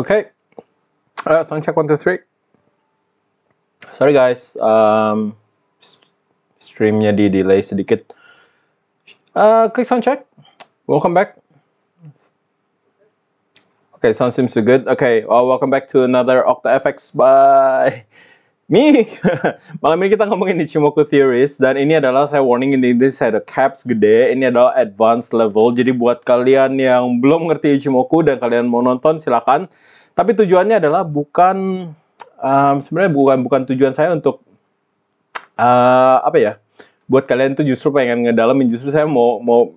Okay. Uh, sound check one, two, three. Sorry guys, um, streamnya di delay sedikit. Uh, quick sound check. Welcome back. Okay, sound seems so good. Okay, well, welcome back to another Octa FX by me. Malam ini kita ngomongin di Ichimoku Theories dan ini adalah saya warning ini, ini saya ada caps gede. Ini adalah advanced level. Jadi buat kalian yang belum ngerti Ichimoku dan kalian mau nonton silakan tapi tujuannya adalah bukan um, sebenarnya bukan bukan tujuan saya untuk uh, apa ya? Buat kalian tuh justru pengen ngedalamin justru saya mau mau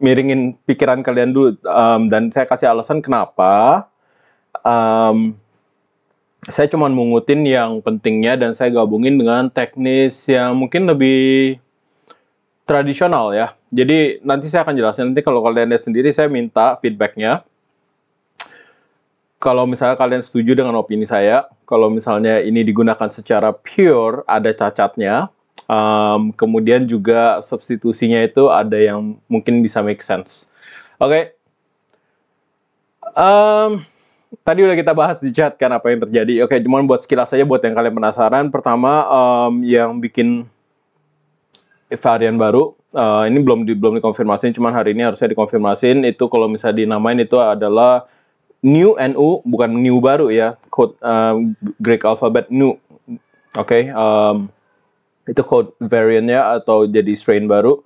miringin pikiran kalian dulu um, dan saya kasih alasan kenapa um, saya cuma mengutin yang pentingnya dan saya gabungin dengan teknis yang mungkin lebih tradisional ya. Jadi nanti saya akan jelasin nanti kalau kalian lihat sendiri saya minta feedbacknya kalau misalnya kalian setuju dengan opini saya, kalau misalnya ini digunakan secara pure, ada cacatnya. Um, kemudian juga substitusinya itu ada yang mungkin bisa make sense. Oke. Okay. Um, tadi udah kita bahas di chat kan apa yang terjadi. Oke, okay, cuman buat sekilas saja buat yang kalian penasaran. Pertama, um, yang bikin varian baru uh, ini belum di, belum dikonfirmasiin cuman hari ini harusnya dikonfirmasi. itu kalau misalnya dinamain itu adalah new NU bukan new baru ya code um, Greek alphabet new oke okay, um, itu code variannya atau jadi strain baru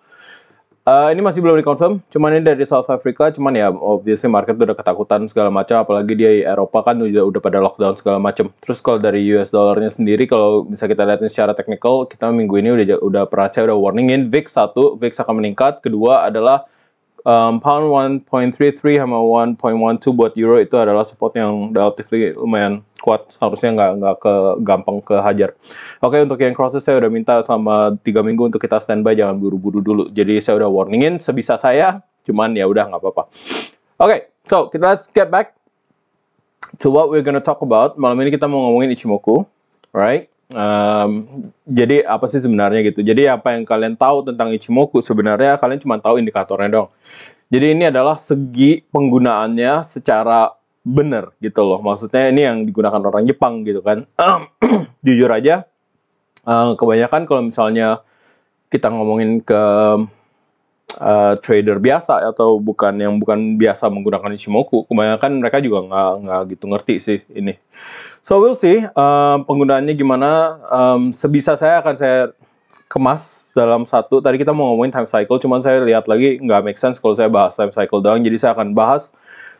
Uh, ini masih belum dikonfirm, cuman ini dari South Africa, cuman ya obviously market udah ketakutan segala macam, apalagi dia Eropa kan udah udah pada lockdown segala macam. Terus kalau dari US dollarnya sendiri, kalau bisa kita lihat secara teknikal, kita minggu ini udah udah peraca udah warningin VIX satu, VIX akan meningkat, kedua adalah um, pound 1.33 sama 1.12 buat euro itu adalah support yang relatively lumayan kuat harusnya nggak nggak ke gampang kehajar. Oke okay, untuk yang crosses saya udah minta selama tiga minggu untuk kita standby jangan buru-buru dulu. Jadi saya udah warningin sebisa saya, cuman ya udah nggak apa-apa. Oke, okay, so kita let's get back to what we're gonna talk about. Malam ini kita mau ngomongin Ichimoku, right? Um, jadi apa sih sebenarnya gitu? Jadi apa yang kalian tahu tentang Ichimoku sebenarnya kalian cuma tahu indikatornya dong. Jadi ini adalah segi penggunaannya secara benar gitu loh. Maksudnya ini yang digunakan orang Jepang gitu kan. Jujur aja, uh, kebanyakan kalau misalnya kita ngomongin ke uh, trader biasa atau bukan yang bukan biasa menggunakan Ichimoku kebanyakan mereka juga nggak nggak gitu ngerti sih ini so we'll see uh, penggunaannya gimana um, sebisa saya akan saya kemas dalam satu tadi kita mau ngomongin time cycle cuman saya lihat lagi nggak make sense kalau saya bahas time cycle doang jadi saya akan bahas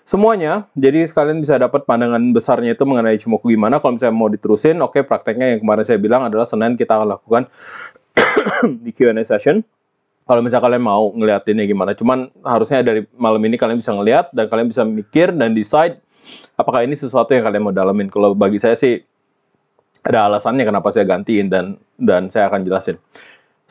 semuanya jadi sekalian bisa dapat pandangan besarnya itu mengenai Ichimoku gimana kalau misalnya mau diterusin oke okay, prakteknya yang kemarin saya bilang adalah Senin kita akan lakukan di Q&A session kalau misalnya kalian mau ngeliatinnya gimana. Cuman harusnya dari malam ini kalian bisa ngeliat dan kalian bisa mikir dan decide apakah ini sesuatu yang kalian mau dalamin. Kalau bagi saya sih ada alasannya kenapa saya gantiin dan dan saya akan jelasin.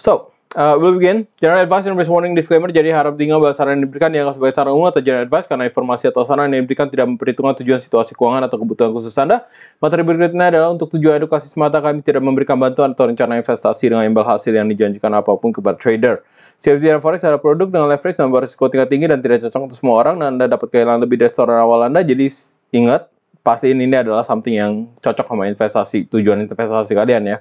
So, uh, we'll begin. General advice and risk warning disclaimer. Jadi harap tinggal bahwa saran yang diberikan dianggap sebagai saran umum atau general advice karena informasi atau saran yang diberikan tidak memperhitungkan tujuan situasi keuangan atau kebutuhan khusus Anda. Materi berikutnya adalah untuk tujuan edukasi semata kami tidak memberikan bantuan atau rencana investasi dengan imbal hasil yang dijanjikan apapun kepada trader. CFD dan Forex adalah produk dengan leverage dan risiko tingkat tinggi dan tidak cocok untuk semua orang dan nah, Anda dapat kehilangan lebih dari setoran awal Anda. Jadi ingat, pastiin ini adalah something yang cocok sama investasi, tujuan investasi kalian ya.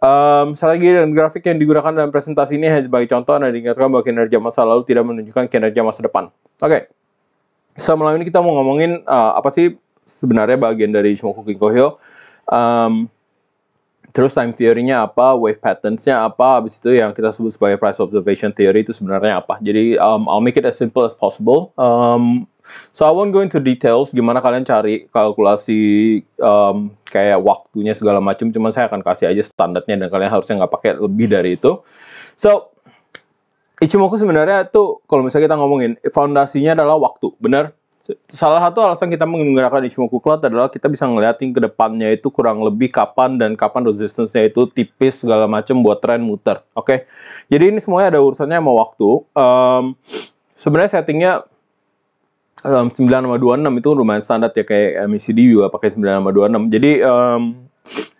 Um, ehm, dan grafik yang digunakan dalam presentasi ini hanya sebagai contoh dan diingatkan bahwa kinerja masa lalu tidak menunjukkan kinerja masa depan. Oke, okay. so ini kita mau ngomongin uh, apa sih sebenarnya bagian dari Shimoku Kinko Um, ehm, Terus time theory-nya apa, wave patterns-nya apa, habis itu yang kita sebut sebagai price observation theory itu sebenarnya apa. Jadi um, I'll make it as simple as possible. Um, so I won't go into details gimana kalian cari kalkulasi um, kayak waktunya segala macam. Cuman saya akan kasih aja standarnya dan kalian harusnya nggak pakai lebih dari itu. So Ichimoku sebenarnya tuh kalau misalnya kita ngomongin fondasinya adalah waktu, benar? salah satu alasan kita menggunakan Ichimoku Cloud adalah kita bisa ngeliatin ke depannya itu kurang lebih kapan dan kapan resistance-nya itu tipis segala macam buat trend muter. Oke. Okay? Jadi ini semuanya ada urusannya sama waktu. Um, sebenarnya settingnya um, 9,26 itu lumayan standar ya kayak MACD e juga pakai 9,26. Jadi um,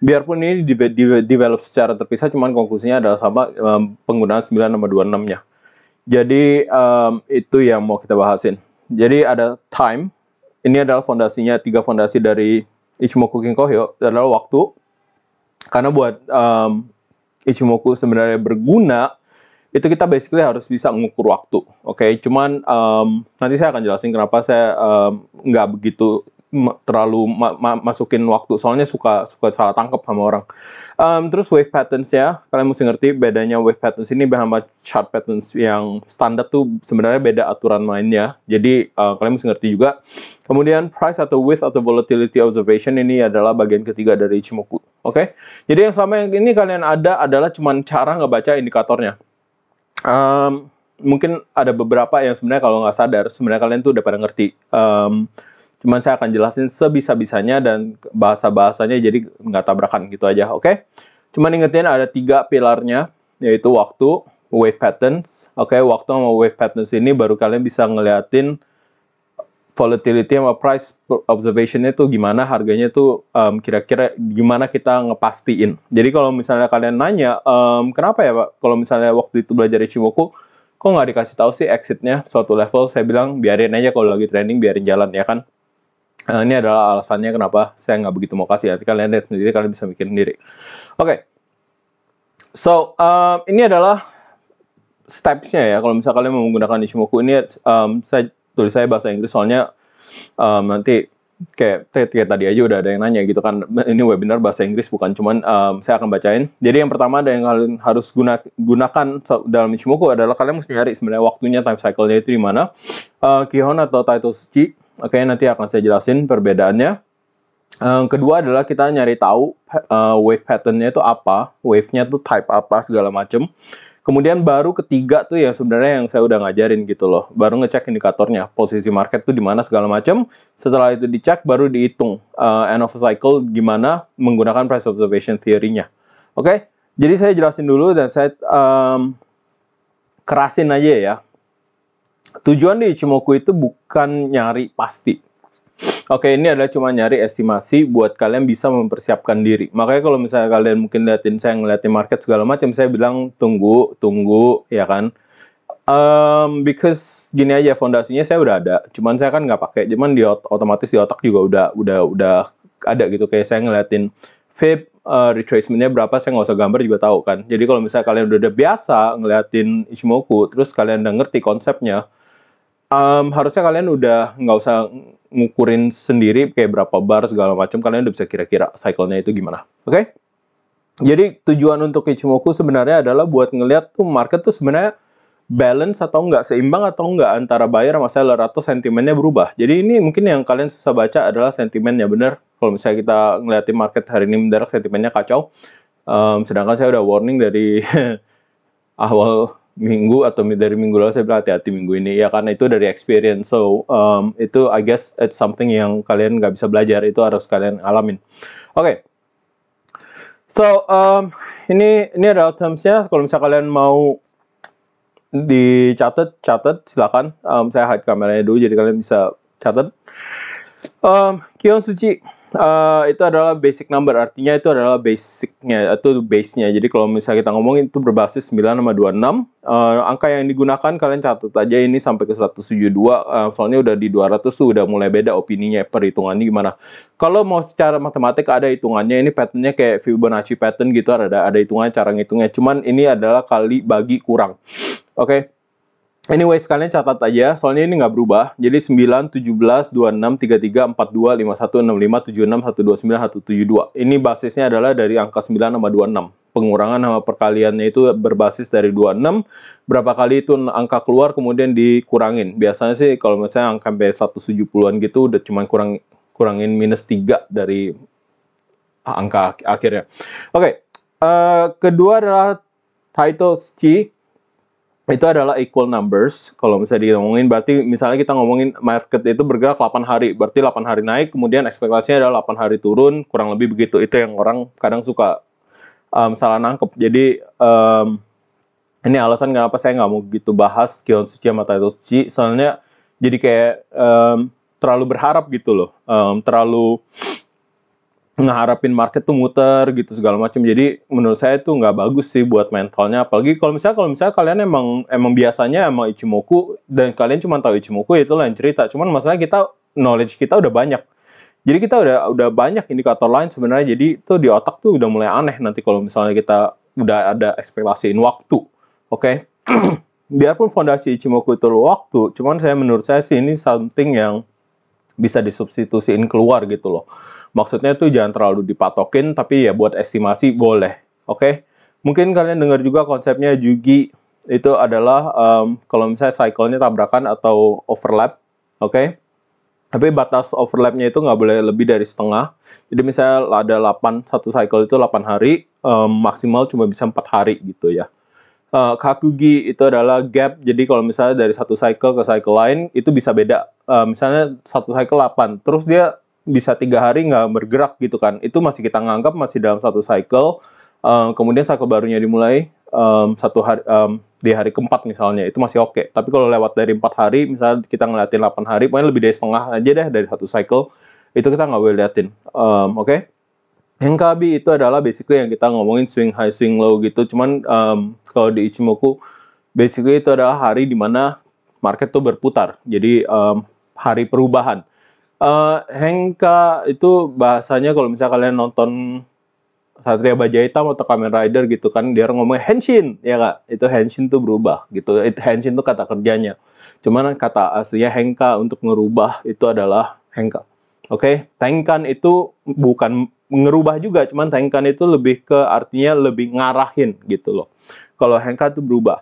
biarpun ini di, di, develop secara terpisah cuman konklusinya adalah sama um, penggunaan 9,26-nya. Jadi um, itu yang mau kita bahasin. Jadi ada time. Ini adalah fondasinya tiga fondasi dari Ichimoku Kinkohyo adalah waktu. Karena buat um, Ichimoku sebenarnya berguna itu kita basically harus bisa mengukur waktu, oke? Okay? Cuman um, nanti saya akan jelasin kenapa saya nggak um, begitu terlalu ma ma masukin waktu soalnya suka suka salah tangkap sama orang. Um, terus wave patterns ya, kalian mesti ngerti bedanya wave patterns ini sama chart patterns yang standar tuh sebenarnya beda aturan mainnya. Jadi uh, kalian mesti ngerti juga. Kemudian price atau width atau volatility observation ini adalah bagian ketiga dari Ichimoku. Oke. Okay? Jadi yang selama ini kalian ada adalah cuman cara ngebaca indikatornya. Um, mungkin ada beberapa yang sebenarnya kalau nggak sadar sebenarnya kalian tuh udah pada ngerti. Um, Cuman saya akan jelasin sebisa-bisanya dan bahasa-bahasanya jadi nggak tabrakan gitu aja, oke? Okay? Cuman ingetin ada tiga pilarnya, yaitu waktu, wave patterns. Oke, okay? waktu sama wave patterns ini baru kalian bisa ngeliatin volatility sama price observationnya itu gimana harganya itu um, kira-kira gimana kita ngepastiin. Jadi kalau misalnya kalian nanya, um, kenapa ya Pak? Kalau misalnya waktu itu belajar Ichimoku, kok nggak dikasih tahu sih exitnya suatu level? Saya bilang biarin aja kalau lagi trending biarin jalan ya kan. Nah, ini adalah alasannya kenapa saya nggak begitu mau kasih. Nanti kalian lihat sendiri, kalian bisa bikin sendiri. Oke. Okay. So, um, ini adalah steps-nya ya. Kalau misalnya kalian mau menggunakan Ishimoku, ini um, saya tulis saya bahasa Inggris, soalnya um, nanti kayak, kayak tadi aja udah ada yang nanya gitu kan. Ini webinar bahasa Inggris bukan, cuman um, saya akan bacain. Jadi yang pertama ada yang kalian harus guna, gunakan dalam Ishimoku adalah kalian mesti cari sebenarnya waktunya, time cycle-nya itu di mana. Uh, Kihon atau Taito suci. Oke, okay, nanti akan saya jelasin perbedaannya. Um, kedua adalah kita nyari tahu uh, wave patternnya itu apa, wave-nya itu type apa segala macem. Kemudian baru ketiga tuh yang sebenarnya yang saya udah ngajarin gitu loh. Baru ngecek indikatornya, posisi market tuh di mana segala macem. Setelah itu dicek, baru dihitung uh, end of cycle gimana menggunakan price observation theory-nya. Oke, okay? jadi saya jelasin dulu dan saya um, kerasin aja ya Tujuan di Ichimoku itu bukan nyari pasti. Oke, ini adalah cuma nyari estimasi buat kalian bisa mempersiapkan diri. Makanya kalau misalnya kalian mungkin liatin saya ngeliatin market segala macam, saya bilang tunggu, tunggu, ya kan? Um, because gini aja fondasinya saya udah ada, cuman saya kan nggak pakai, cuman di ot otomatis di otak juga udah udah udah ada gitu. Kayak saya ngeliatin vape uh, retracementnya berapa, saya nggak usah gambar juga tahu kan. Jadi kalau misalnya kalian udah, udah biasa ngeliatin Ichimoku, terus kalian udah ngerti konsepnya, um, harusnya kalian udah nggak usah ngukurin sendiri kayak berapa bar segala macam kalian udah bisa kira-kira cycle-nya itu gimana oke okay? jadi tujuan untuk Ichimoku sebenarnya adalah buat ngelihat tuh market tuh sebenarnya balance atau enggak seimbang atau enggak antara buyer sama seller atau sentimennya berubah jadi ini mungkin yang kalian susah baca adalah sentimennya bener kalau misalnya kita ngeliatin market hari ini mendarat sentimennya kacau um, sedangkan saya udah warning dari awal minggu atau dari minggu lalu saya bilang hati-hati minggu ini ya karena itu dari experience so um, itu I guess it's something yang kalian nggak bisa belajar itu harus kalian alamin oke okay. so um, ini ini adalah termsnya kalau misalnya kalian mau dicatat catat silakan um, saya hide kameranya dulu jadi kalian bisa catat um, Kion Suci Eh, itu adalah basic number, artinya itu adalah basicnya atau base-nya. Jadi kalau misalnya kita ngomongin itu berbasis 9 sama 26, uh, eh, angka yang digunakan kalian catat aja ini sampai ke 172, uh, eh, soalnya udah di 200 tuh udah mulai beda opininya, perhitungannya gimana. Kalau mau secara matematik ada hitungannya, ini patternnya kayak Fibonacci pattern gitu, ada ada hitungannya cara ngitungnya. Cuman ini adalah kali bagi kurang. Oke. Okay? Anyway, sekalian catat aja, soalnya ini nggak berubah. Jadi 9, 17, 26, 33, 42, 51, 65, 76, 129, 172. Ini basisnya adalah dari angka 9 sama 26. Pengurangan sama perkaliannya itu berbasis dari 26. Berapa kali itu angka keluar kemudian dikurangin. Biasanya sih kalau misalnya angka sampai 170-an gitu udah cuma kurang kurangin minus 3 dari angka akhirnya. Oke, okay. uh, eh, kedua adalah title C itu adalah equal numbers. Kalau misalnya ngomongin berarti misalnya kita ngomongin market itu bergerak 8 hari, berarti 8 hari naik, kemudian ekspektasinya adalah 8 hari turun, kurang lebih begitu. Itu yang orang kadang suka um, salah nangkep. Jadi um, ini alasan kenapa saya nggak mau gitu bahas Kion Suci sama Title Suci, soalnya jadi kayak um, terlalu berharap gitu loh, um, terlalu ngeharapin market tuh muter gitu segala macam. Jadi menurut saya itu nggak bagus sih buat mentalnya. Apalagi kalau misalnya kalau misalnya kalian emang emang biasanya emang Ichimoku dan kalian cuma tahu Ichimoku ya itu lain cerita. Cuman masalah kita knowledge kita udah banyak. Jadi kita udah udah banyak indikator lain sebenarnya. Jadi itu di otak tuh udah mulai aneh nanti kalau misalnya kita udah ada ekspektasiin waktu. Oke. Okay? Biarpun fondasi Ichimoku itu waktu, cuman saya menurut saya sih ini something yang bisa disubstitusiin keluar gitu loh. Maksudnya tuh jangan terlalu dipatokin, tapi ya buat estimasi boleh. Oke, okay? mungkin kalian dengar juga konsepnya Jugi itu adalah um, kalau misalnya cycle-nya tabrakan atau overlap, oke? Okay? Tapi batas overlapnya itu nggak boleh lebih dari setengah. Jadi misalnya ada 8, satu cycle itu 8 hari, um, maksimal cuma bisa 4 hari gitu ya. Uh, eh, kakugi itu adalah gap, jadi kalau misalnya dari satu cycle ke cycle lain itu bisa beda. Uh, misalnya satu cycle 8, terus dia bisa tiga hari nggak bergerak gitu kan itu masih kita nganggap masih dalam satu cycle um, kemudian cycle barunya dimulai um, satu hari um, di hari keempat misalnya itu masih oke okay. tapi kalau lewat dari empat hari misalnya kita ngeliatin delapan hari pokoknya lebih dari setengah aja deh dari satu cycle itu kita nggak boleh liatin um, oke okay? yang kabi itu adalah basically yang kita ngomongin swing high swing low gitu cuman um, kalau di Ichimoku basically itu adalah hari dimana market tuh berputar jadi um, hari perubahan Uh, eh, Hengka itu bahasanya kalau misalnya kalian nonton Satria Baja Hitam atau Kamen Rider gitu kan dia ngomong Henshin ya kak itu Henshin tuh berubah gitu itu Henshin tuh kata kerjanya cuman kata aslinya Hengka untuk ngerubah itu adalah Hengka oke okay? Tengkan itu bukan ngerubah juga cuman Tengkan itu lebih ke artinya lebih ngarahin gitu loh kalau Hengka tuh berubah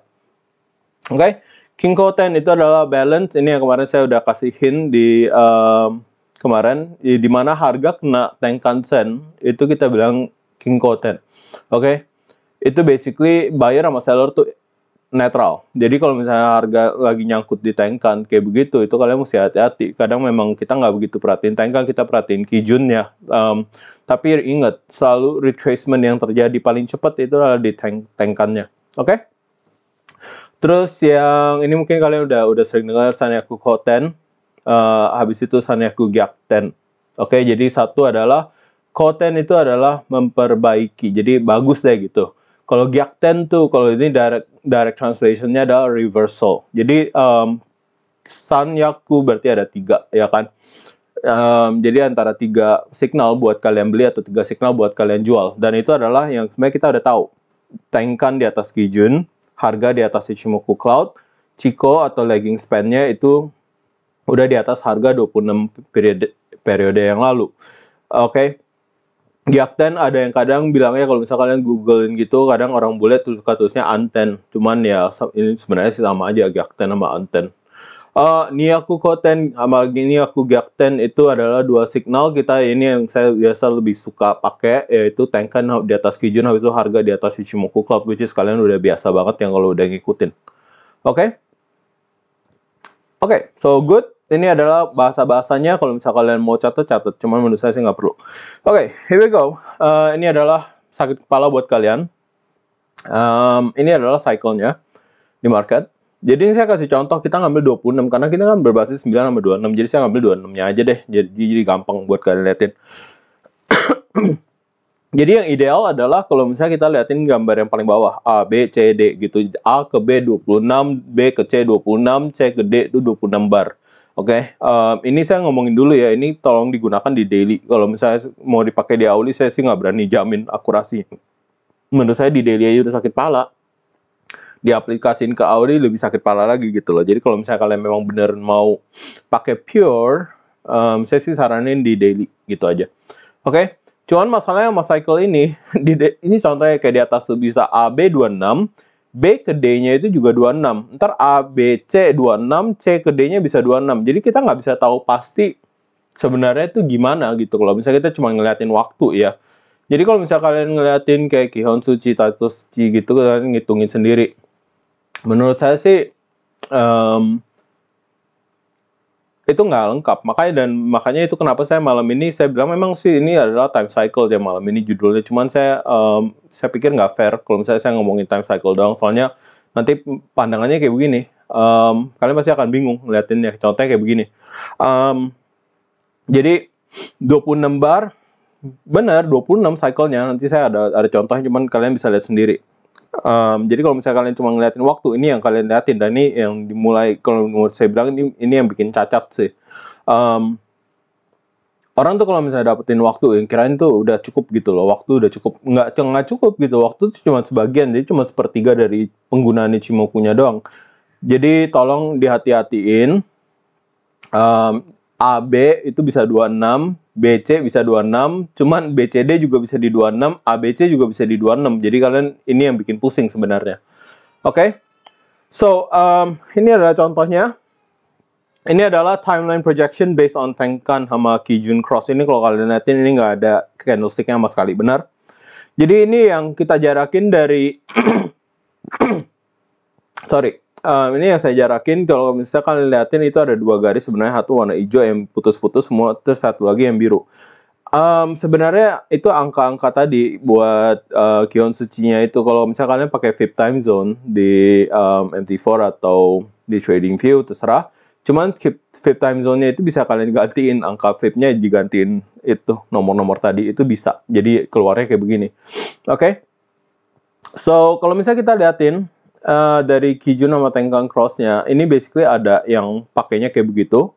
oke okay? King Koten itu adalah balance. Ini yang kemarin saya udah hint di um, kemarin di, di mana harga kena tankan sen itu kita bilang King Koten. Oke. Okay? Itu basically buyer sama seller tuh netral. Jadi kalau misalnya harga lagi nyangkut di tankan kayak begitu itu kalian mesti hati-hati. Kadang memang kita nggak begitu perhatiin tankan kita perhatiin Kijunnya. Um, ehm, tapi ingat selalu retracement yang terjadi paling cepat itu adalah di tank tankannya. Oke? Okay? Terus yang ini mungkin kalian udah udah sering dengar Sanyaku Koten. Uh, habis itu Sanyaku Gyakten. Oke, okay, jadi satu adalah Koten itu adalah memperbaiki. Jadi bagus deh gitu. Kalau Gyakten tuh kalau ini direct direct translation-nya adalah reversal. Jadi um, Sanyaku berarti ada tiga ya kan. Um, jadi antara tiga signal buat kalian beli atau tiga signal buat kalian jual dan itu adalah yang sebenarnya kita udah tahu. Tengkan di atas Kijun, harga di atas Ichimoku Cloud. Chico atau lagging span-nya itu udah di atas harga 26 periode, periode yang lalu. Oke. Okay. ada yang kadang bilangnya kalau misal kalian googlein gitu, kadang orang bule tulis tulisnya anten. Cuman ya ini sebenarnya sih sama aja Giacten sama anten. Uh, niaku Koten sama Niyaku gakten itu adalah dua signal kita ini yang saya biasa lebih suka pakai yaitu tanken kan di atas Kijun habis itu harga di atas Ichimoku Club which is kalian udah biasa banget yang kalau udah ngikutin. Oke? Okay? Oke, okay, so good. Ini adalah bahasa-bahasanya kalau misal kalian mau catat catat, cuman menurut saya sih nggak perlu. Oke, okay, here we go. Uh, ini adalah sakit kepala buat kalian. Um, ini adalah cycle-nya di market jadi saya kasih contoh kita ngambil 26 karena kita kan berbasis 9 sama 26. Jadi saya ngambil 26-nya aja deh. Jadi jadi gampang buat kalian liatin. jadi yang ideal adalah kalau misalnya kita liatin gambar yang paling bawah A, B, C, D gitu. A ke B 26, B ke C 26, C ke D itu 26 bar. Oke, okay, um, ini saya ngomongin dulu ya. Ini tolong digunakan di daily. Kalau misalnya mau dipakai di Auli, saya sih nggak berani jamin akurasi. Menurut saya di daily aja udah sakit pala diaplikasiin ke Audi lebih sakit pala lagi gitu loh. Jadi kalau misalnya kalian memang bener mau pakai pure, um, saya sih saranin di daily gitu aja. Oke, okay? cuman masalahnya sama cycle ini, di ini contohnya kayak di atas tuh bisa AB26, B ke D-nya itu juga 26. Ntar A, B, C 26, C ke D-nya bisa 26. Jadi kita nggak bisa tahu pasti sebenarnya itu gimana gitu. Kalau misalnya kita cuma ngeliatin waktu ya. Jadi kalau misalnya kalian ngeliatin kayak Kihon Suci, Tatus Ci gitu, kalian ngitungin sendiri menurut saya sih um, itu nggak lengkap makanya dan makanya itu kenapa saya malam ini saya bilang memang sih ini adalah time cycle ya malam ini judulnya cuman saya um, saya pikir nggak fair kalau misalnya saya ngomongin time cycle doang soalnya nanti pandangannya kayak begini um, kalian pasti akan bingung ngeliatinnya contohnya kayak begini um, jadi 26 bar benar 26 cycle-nya nanti saya ada ada contohnya cuman kalian bisa lihat sendiri Um, jadi kalau misalnya kalian cuma ngeliatin waktu, ini yang kalian liatin dan ini yang dimulai kalau menurut saya bilang ini, ini yang bikin cacat sih. Um, orang tuh kalau misalnya dapetin waktu yang kirain tuh udah cukup gitu loh waktu udah cukup nggak nggak cukup gitu waktu tuh cuma sebagian jadi cuma sepertiga dari penggunaan Ichimoku-nya doang jadi tolong dihati-hatiin um, AB itu bisa 26 BC bisa 26, cuman BCD juga bisa di 26, ABC juga bisa di 26. Jadi kalian ini yang bikin pusing sebenarnya. Oke. Okay? So, um, ini adalah contohnya. Ini adalah timeline projection based on Tenkan sama Kijun Cross. Ini kalau kalian lihatin ini nggak ada candlesticknya sama sekali, benar? Jadi ini yang kita jarakin dari sorry um, ini yang saya jarakin kalau misalnya kalian liatin itu ada dua garis sebenarnya satu warna hijau yang putus-putus semua terus satu lagi yang biru. Um, sebenarnya itu angka-angka tadi buat uh, kion sucinya itu kalau misalnya kalian pakai VIP time zone di um, MT4 atau di trading view terserah. Cuman VIP time zone-nya itu bisa kalian gantiin angka VIP-nya digantiin itu nomor-nomor tadi itu bisa. Jadi keluarnya kayak begini. Oke. Okay? So, kalau misalnya kita liatin uh, dari Kijun sama Tengkang Crossnya ini basically ada yang pakainya kayak begitu.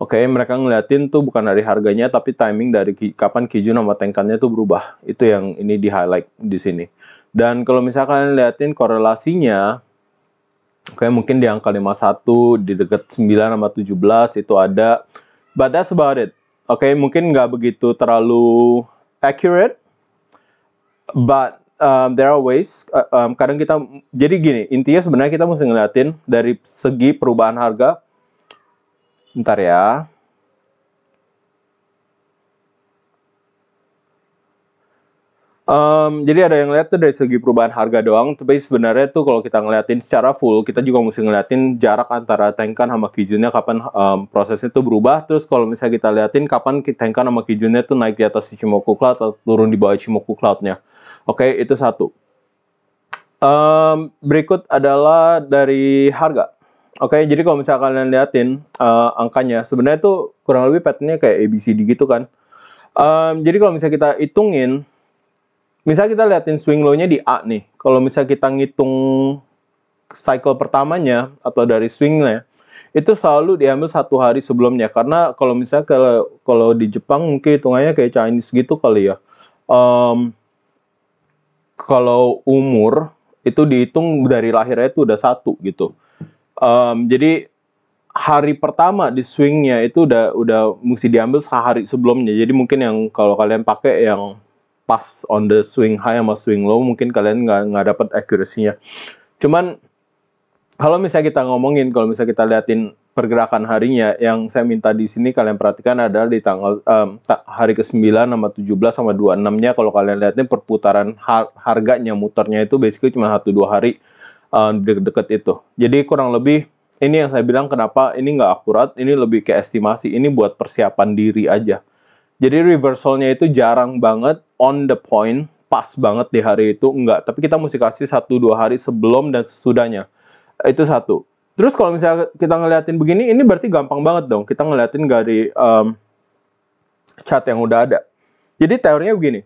Oke, okay, mereka ngeliatin tuh bukan dari harganya tapi timing dari ki kapan Kijun sama Tengkannya tuh berubah. Itu yang ini di highlight di sini. Dan kalau misalkan liatin korelasinya Oke, okay, mungkin di angka 51, di dekat 9 sama 17 itu ada. But that's about it. Oke, okay, mungkin nggak begitu terlalu accurate. But um, there are ways. Uh, um, kadang kita jadi gini, intinya sebenarnya kita mesti ngeliatin dari segi perubahan harga. ntar ya. Um, jadi ada yang lihat tuh dari segi perubahan harga doang, tapi sebenarnya tuh kalau kita ngeliatin secara full, kita juga mesti ngeliatin jarak antara tankan sama Kijunnya kapan um, prosesnya tuh berubah. Terus kalau misalnya kita liatin kapan tankan sama Kijunnya tuh naik di atas Ichimoku Cloud atau turun di bawah Ichimoku Cloudnya. Oke, okay, itu satu. Um, berikut adalah dari harga. Oke, okay, jadi kalau misalnya kalian liatin uh, angkanya, sebenarnya itu kurang lebih patternnya kayak ABCD gitu kan. Um, jadi kalau misalnya kita hitungin, misalnya kita liatin swing low-nya di A nih. Kalau misalnya kita ngitung cycle pertamanya atau dari swing-nya, itu selalu diambil satu hari sebelumnya karena kalau misalnya kalau kalau di Jepang mungkin hitungannya kayak Chinese gitu kali ya um, kalau umur itu dihitung dari lahirnya itu udah satu gitu. Um, jadi hari pertama di swingnya itu udah udah mesti diambil sehari sebelumnya. Jadi mungkin yang kalau kalian pakai yang pas on the swing high sama swing low mungkin kalian nggak nggak dapat accuracy-nya. Cuman kalau misalnya kita ngomongin, kalau misalnya kita liatin pergerakan harinya yang saya minta di sini kalian perhatikan adalah di tanggal um, hari ke-9 sama 17 sama 26-nya kalau kalian lihat lihatnya perputaran har harganya muternya itu basically cuma 1 2 hari um, deket-deket itu. Jadi kurang lebih ini yang saya bilang kenapa ini nggak akurat, ini lebih ke estimasi, ini buat persiapan diri aja. Jadi reversalnya itu jarang banget on the point, pas banget di hari itu enggak, tapi kita mesti kasih 1 2 hari sebelum dan sesudahnya. Itu satu Terus kalau misalnya kita ngeliatin begini, ini berarti gampang banget dong. Kita ngeliatin dari um, chat yang udah ada. Jadi teorinya begini.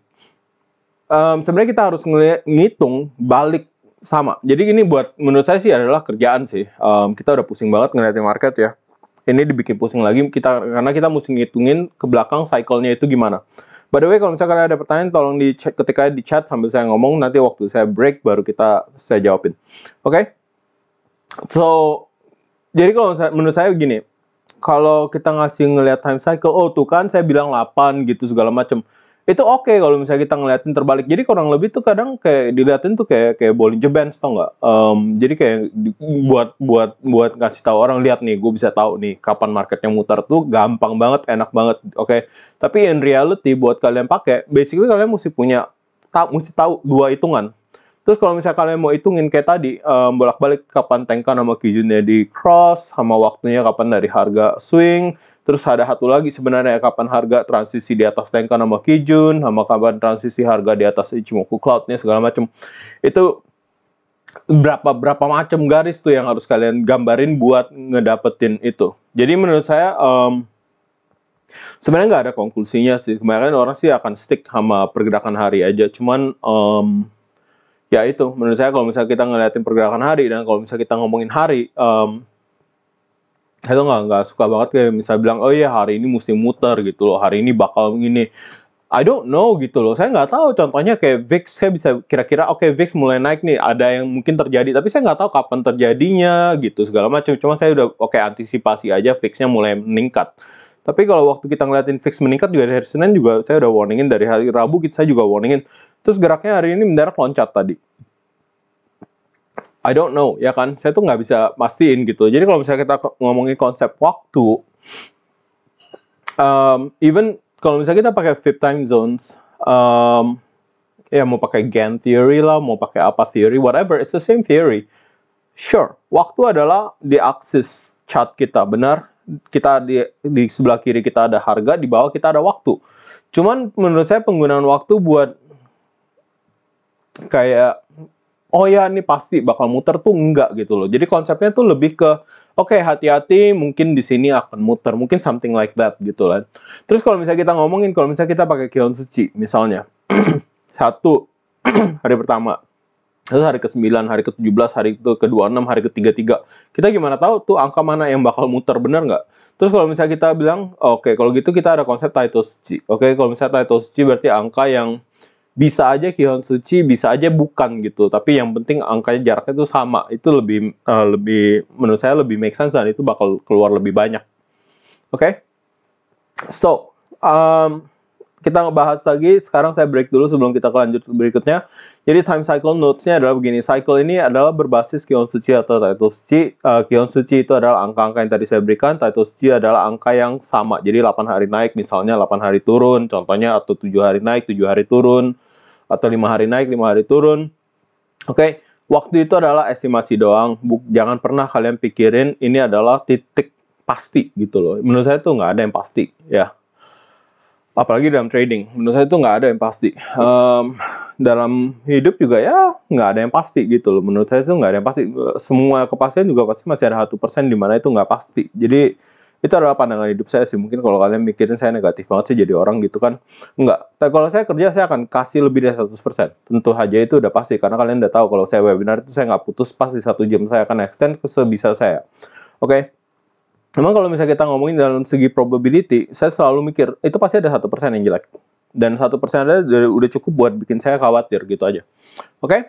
Um, Sebenarnya kita harus ngitung balik sama. Jadi ini buat menurut saya sih adalah kerjaan sih. Um, kita udah pusing banget ngeliatin market ya. Ini dibikin pusing lagi kita karena kita mesti ngitungin ke belakang cycle-nya itu gimana. By the way, kalau misalnya ada pertanyaan, tolong di chat ketika di chat sambil saya ngomong. Nanti waktu saya break baru kita saya jawabin. Oke? Okay? So jadi kalau menurut saya gini, kalau kita ngasih ngelihat time cycle, oh tuh kan saya bilang 8 gitu segala macam. Itu oke okay kalau misalnya kita ngeliatin terbalik. Jadi kurang lebih tuh kadang kayak diliatin tuh kayak kayak bowling jebens tau nggak? Um, jadi kayak buat buat buat ngasih tahu orang lihat nih, gue bisa tahu nih kapan marketnya muter tuh gampang banget, enak banget. Oke. Okay? Tapi in reality buat kalian pakai, basically kalian mesti punya tak mesti tahu dua hitungan Terus kalau misalnya kalian mau hitungin kayak tadi um, bolak-balik kapan Tenkan sama Kijunnya di cross, sama waktunya kapan dari harga swing, terus ada satu lagi sebenarnya kapan harga transisi di atas Tenkan sama Kijun, sama kapan transisi harga di atas Ichimoku Cloud-nya, segala macam. Itu berapa berapa macam garis tuh yang harus kalian gambarin buat ngedapetin itu. Jadi menurut saya um, sebenarnya nggak ada konklusinya sih. Kemarin orang sih akan stick sama pergerakan hari aja. Cuman um, ya itu menurut saya kalau misalnya kita ngeliatin pergerakan hari dan kalau misalnya kita ngomongin hari um, saya tuh nggak nggak suka banget kayak misalnya bilang oh ya hari ini mesti muter gitu loh hari ini bakal gini I don't know gitu loh saya nggak tahu contohnya kayak VIX saya bisa kira-kira oke okay, VIX mulai naik nih ada yang mungkin terjadi tapi saya nggak tahu kapan terjadinya gitu segala macam cuma saya udah oke okay, antisipasi aja VIXnya mulai meningkat tapi kalau waktu kita ngeliatin fix meningkat juga dari hari Senin juga saya udah warningin dari hari Rabu kita saya juga warningin. Terus geraknya hari ini mendarat loncat tadi. I don't know ya kan. Saya tuh nggak bisa pastiin gitu. Jadi kalau misalnya kita ngomongin konsep waktu, um, even kalau misalnya kita pakai FIB time zones, um, ya mau pakai gen theory lah, mau pakai apa theory, whatever, it's the same theory. Sure, waktu adalah di axis chart kita, benar? kita di, di sebelah kiri kita ada harga, di bawah kita ada waktu. Cuman menurut saya penggunaan waktu buat kayak oh ya ini pasti bakal muter tuh enggak gitu loh. Jadi konsepnya tuh lebih ke oke okay, hati-hati mungkin di sini akan muter, mungkin something like that gitu kan. Terus kalau misalnya kita ngomongin kalau misalnya kita pakai kion suci misalnya satu hari pertama Terus eh, hari ke-9, hari ke-17, hari ke-26, hari ke-33. Kita gimana tahu tuh angka mana yang bakal muter, benar nggak? Terus kalau misalnya kita bilang, oke, okay, kalau gitu kita ada konsep Taito suci. Oke, okay, kalau misalnya Taito suci berarti angka yang bisa aja kihon suci, bisa aja bukan gitu. Tapi yang penting angkanya jaraknya itu sama. Itu lebih, uh, lebih menurut saya lebih make sense dan itu bakal keluar lebih banyak. Oke? Okay? So, um, kita ngebahas lagi. Sekarang saya break dulu sebelum kita lanjut berikutnya. Jadi time cycle notes-nya adalah begini. Cycle ini adalah berbasis kion suci atau title suci. Uh, kion suci itu adalah angka-angka yang tadi saya berikan. Title suci adalah angka yang sama. Jadi 8 hari naik misalnya 8 hari turun. Contohnya atau 7 hari naik, 7 hari turun. Atau 5 hari naik, 5 hari turun. Oke. Okay? Waktu itu adalah estimasi doang. Buk, jangan pernah kalian pikirin ini adalah titik pasti gitu loh. Menurut saya tuh nggak ada yang pasti ya apalagi dalam trading menurut saya itu nggak ada yang pasti um, dalam hidup juga ya nggak ada yang pasti gitu loh menurut saya itu nggak ada yang pasti semua kepastian juga pasti masih ada satu persen di mana itu nggak pasti jadi itu adalah pandangan hidup saya sih mungkin kalau kalian mikirin saya negatif banget sih jadi orang gitu kan nggak. tapi kalau saya kerja saya akan kasih lebih dari persen. tentu saja itu udah pasti karena kalian udah tahu kalau saya webinar itu saya nggak putus pasti satu jam saya akan extend ke sebisa saya oke okay? Memang kalau misalnya kita ngomongin dalam segi probability, saya selalu mikir itu pasti ada satu persen yang jelek dan satu persen ada udah cukup buat bikin saya khawatir gitu aja. Oke? Okay?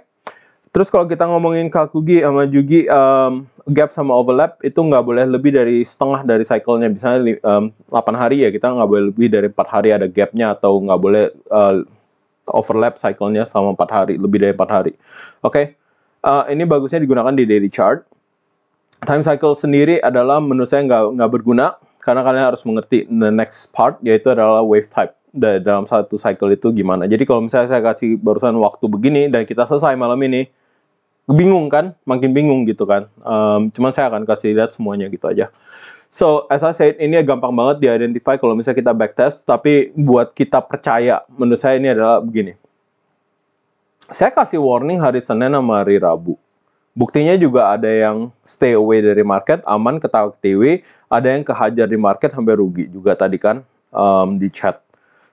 Terus kalau kita ngomongin Kakugi sama Jugi um, gap sama overlap itu nggak boleh lebih dari setengah dari cyclenya, Misalnya um, 8 hari ya kita nggak boleh lebih dari empat hari ada gapnya atau nggak boleh uh, overlap cyclenya selama empat hari lebih dari empat hari. Oke, okay? uh, eh, ini bagusnya digunakan di daily chart time cycle sendiri adalah menurut saya nggak nggak berguna karena kalian harus mengerti the next part yaitu adalah wave type dalam satu cycle itu gimana. Jadi kalau misalnya saya kasih barusan waktu begini dan kita selesai malam ini, bingung kan? Makin bingung gitu kan? Um, cuman saya akan kasih lihat semuanya gitu aja. So, as I said, ini gampang banget di-identify kalau misalnya kita backtest, tapi buat kita percaya, menurut saya ini adalah begini. Saya kasih warning hari Senin sama hari Rabu. Buktinya juga ada yang stay away dari market, aman ketawa TV, ada yang kehajar di market sampai rugi juga tadi kan um, di chat.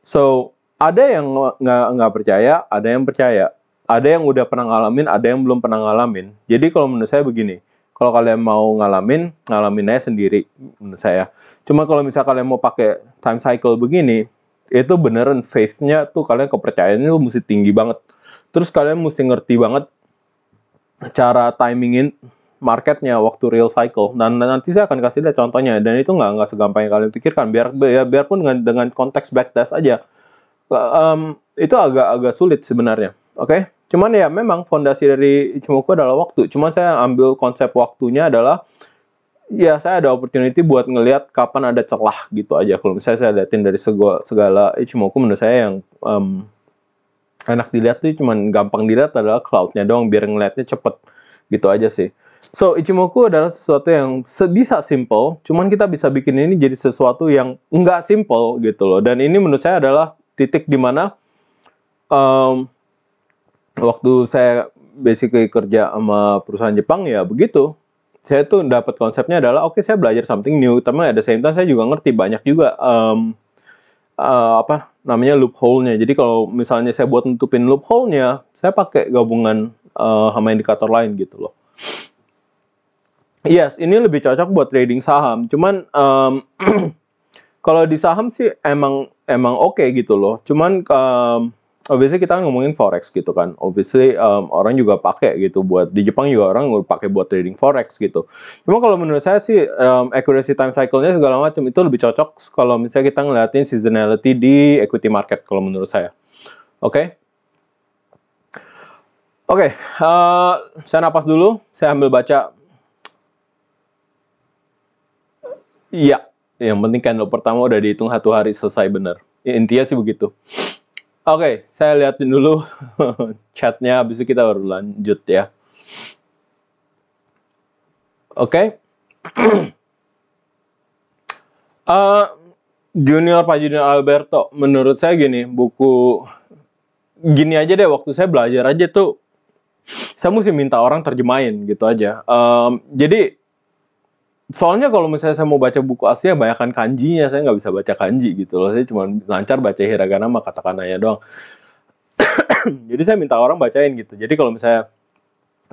So, ada yang nggak percaya, ada yang percaya. Ada yang udah pernah ngalamin, ada yang belum pernah ngalamin. Jadi kalau menurut saya begini, kalau kalian mau ngalamin, ngalamin aja sendiri menurut saya. Cuma kalau misalnya kalian mau pakai time cycle begini, itu beneran faith-nya tuh kalian kepercayaannya tuh mesti tinggi banget. Terus kalian mesti ngerti banget cara timingin marketnya waktu real cycle dan nanti saya akan kasih lihat contohnya dan itu nggak nggak segampang yang kalian pikirkan biar ya biarpun dengan dengan konteks backtest aja um, itu agak agak sulit sebenarnya oke okay? cuman ya memang fondasi dari Ichimoku adalah waktu cuman saya ambil konsep waktunya adalah ya saya ada opportunity buat ngelihat kapan ada celah gitu aja kalau misalnya saya liatin dari segala, segala Ichimoku menurut saya yang um, enak dilihat tuh cuman gampang dilihat adalah cloudnya doang biar ngelihatnya cepet gitu aja sih so Ichimoku adalah sesuatu yang bisa simple cuman kita bisa bikin ini jadi sesuatu yang nggak simple gitu loh dan ini menurut saya adalah titik dimana um, waktu saya basically kerja sama perusahaan Jepang ya begitu saya tuh dapat konsepnya adalah oke okay, saya belajar something new tapi ada same saya juga ngerti banyak juga um, uh, apa namanya loophole-nya. Jadi kalau misalnya saya buat nutupin loophole-nya, saya pakai gabungan uh, sama indikator lain gitu loh. Yes, ini lebih cocok buat trading saham. Cuman um, kalau di saham sih emang emang oke okay gitu loh. Cuman um, obviously kita kan ngomongin forex gitu kan. Obviously um, orang juga pakai gitu buat di Jepang juga orang pakai buat trading forex gitu. Cuma kalau menurut saya sih um, accuracy time cycle-nya segala macam itu lebih cocok kalau misalnya kita ngeliatin seasonality di equity market kalau menurut saya. Oke. Okay? Oke, okay, uh, eh, saya napas dulu, saya ambil baca. Iya, yang penting candle pertama udah dihitung satu hari selesai bener Intinya sih begitu. Oke, okay, saya lihatin dulu chatnya, habis itu kita baru lanjut ya. Oke. Okay. uh, eh, Junior Pak Junior Alberto, menurut saya gini, buku gini aja deh waktu saya belajar aja tuh saya mesti minta orang terjemahin gitu aja. Um, jadi soalnya kalau misalnya saya mau baca buku Asia ya kan kanjinya saya nggak bisa baca kanji gitu loh saya cuma lancar baca hiragana sama katakana doang jadi saya minta orang bacain gitu jadi kalau misalnya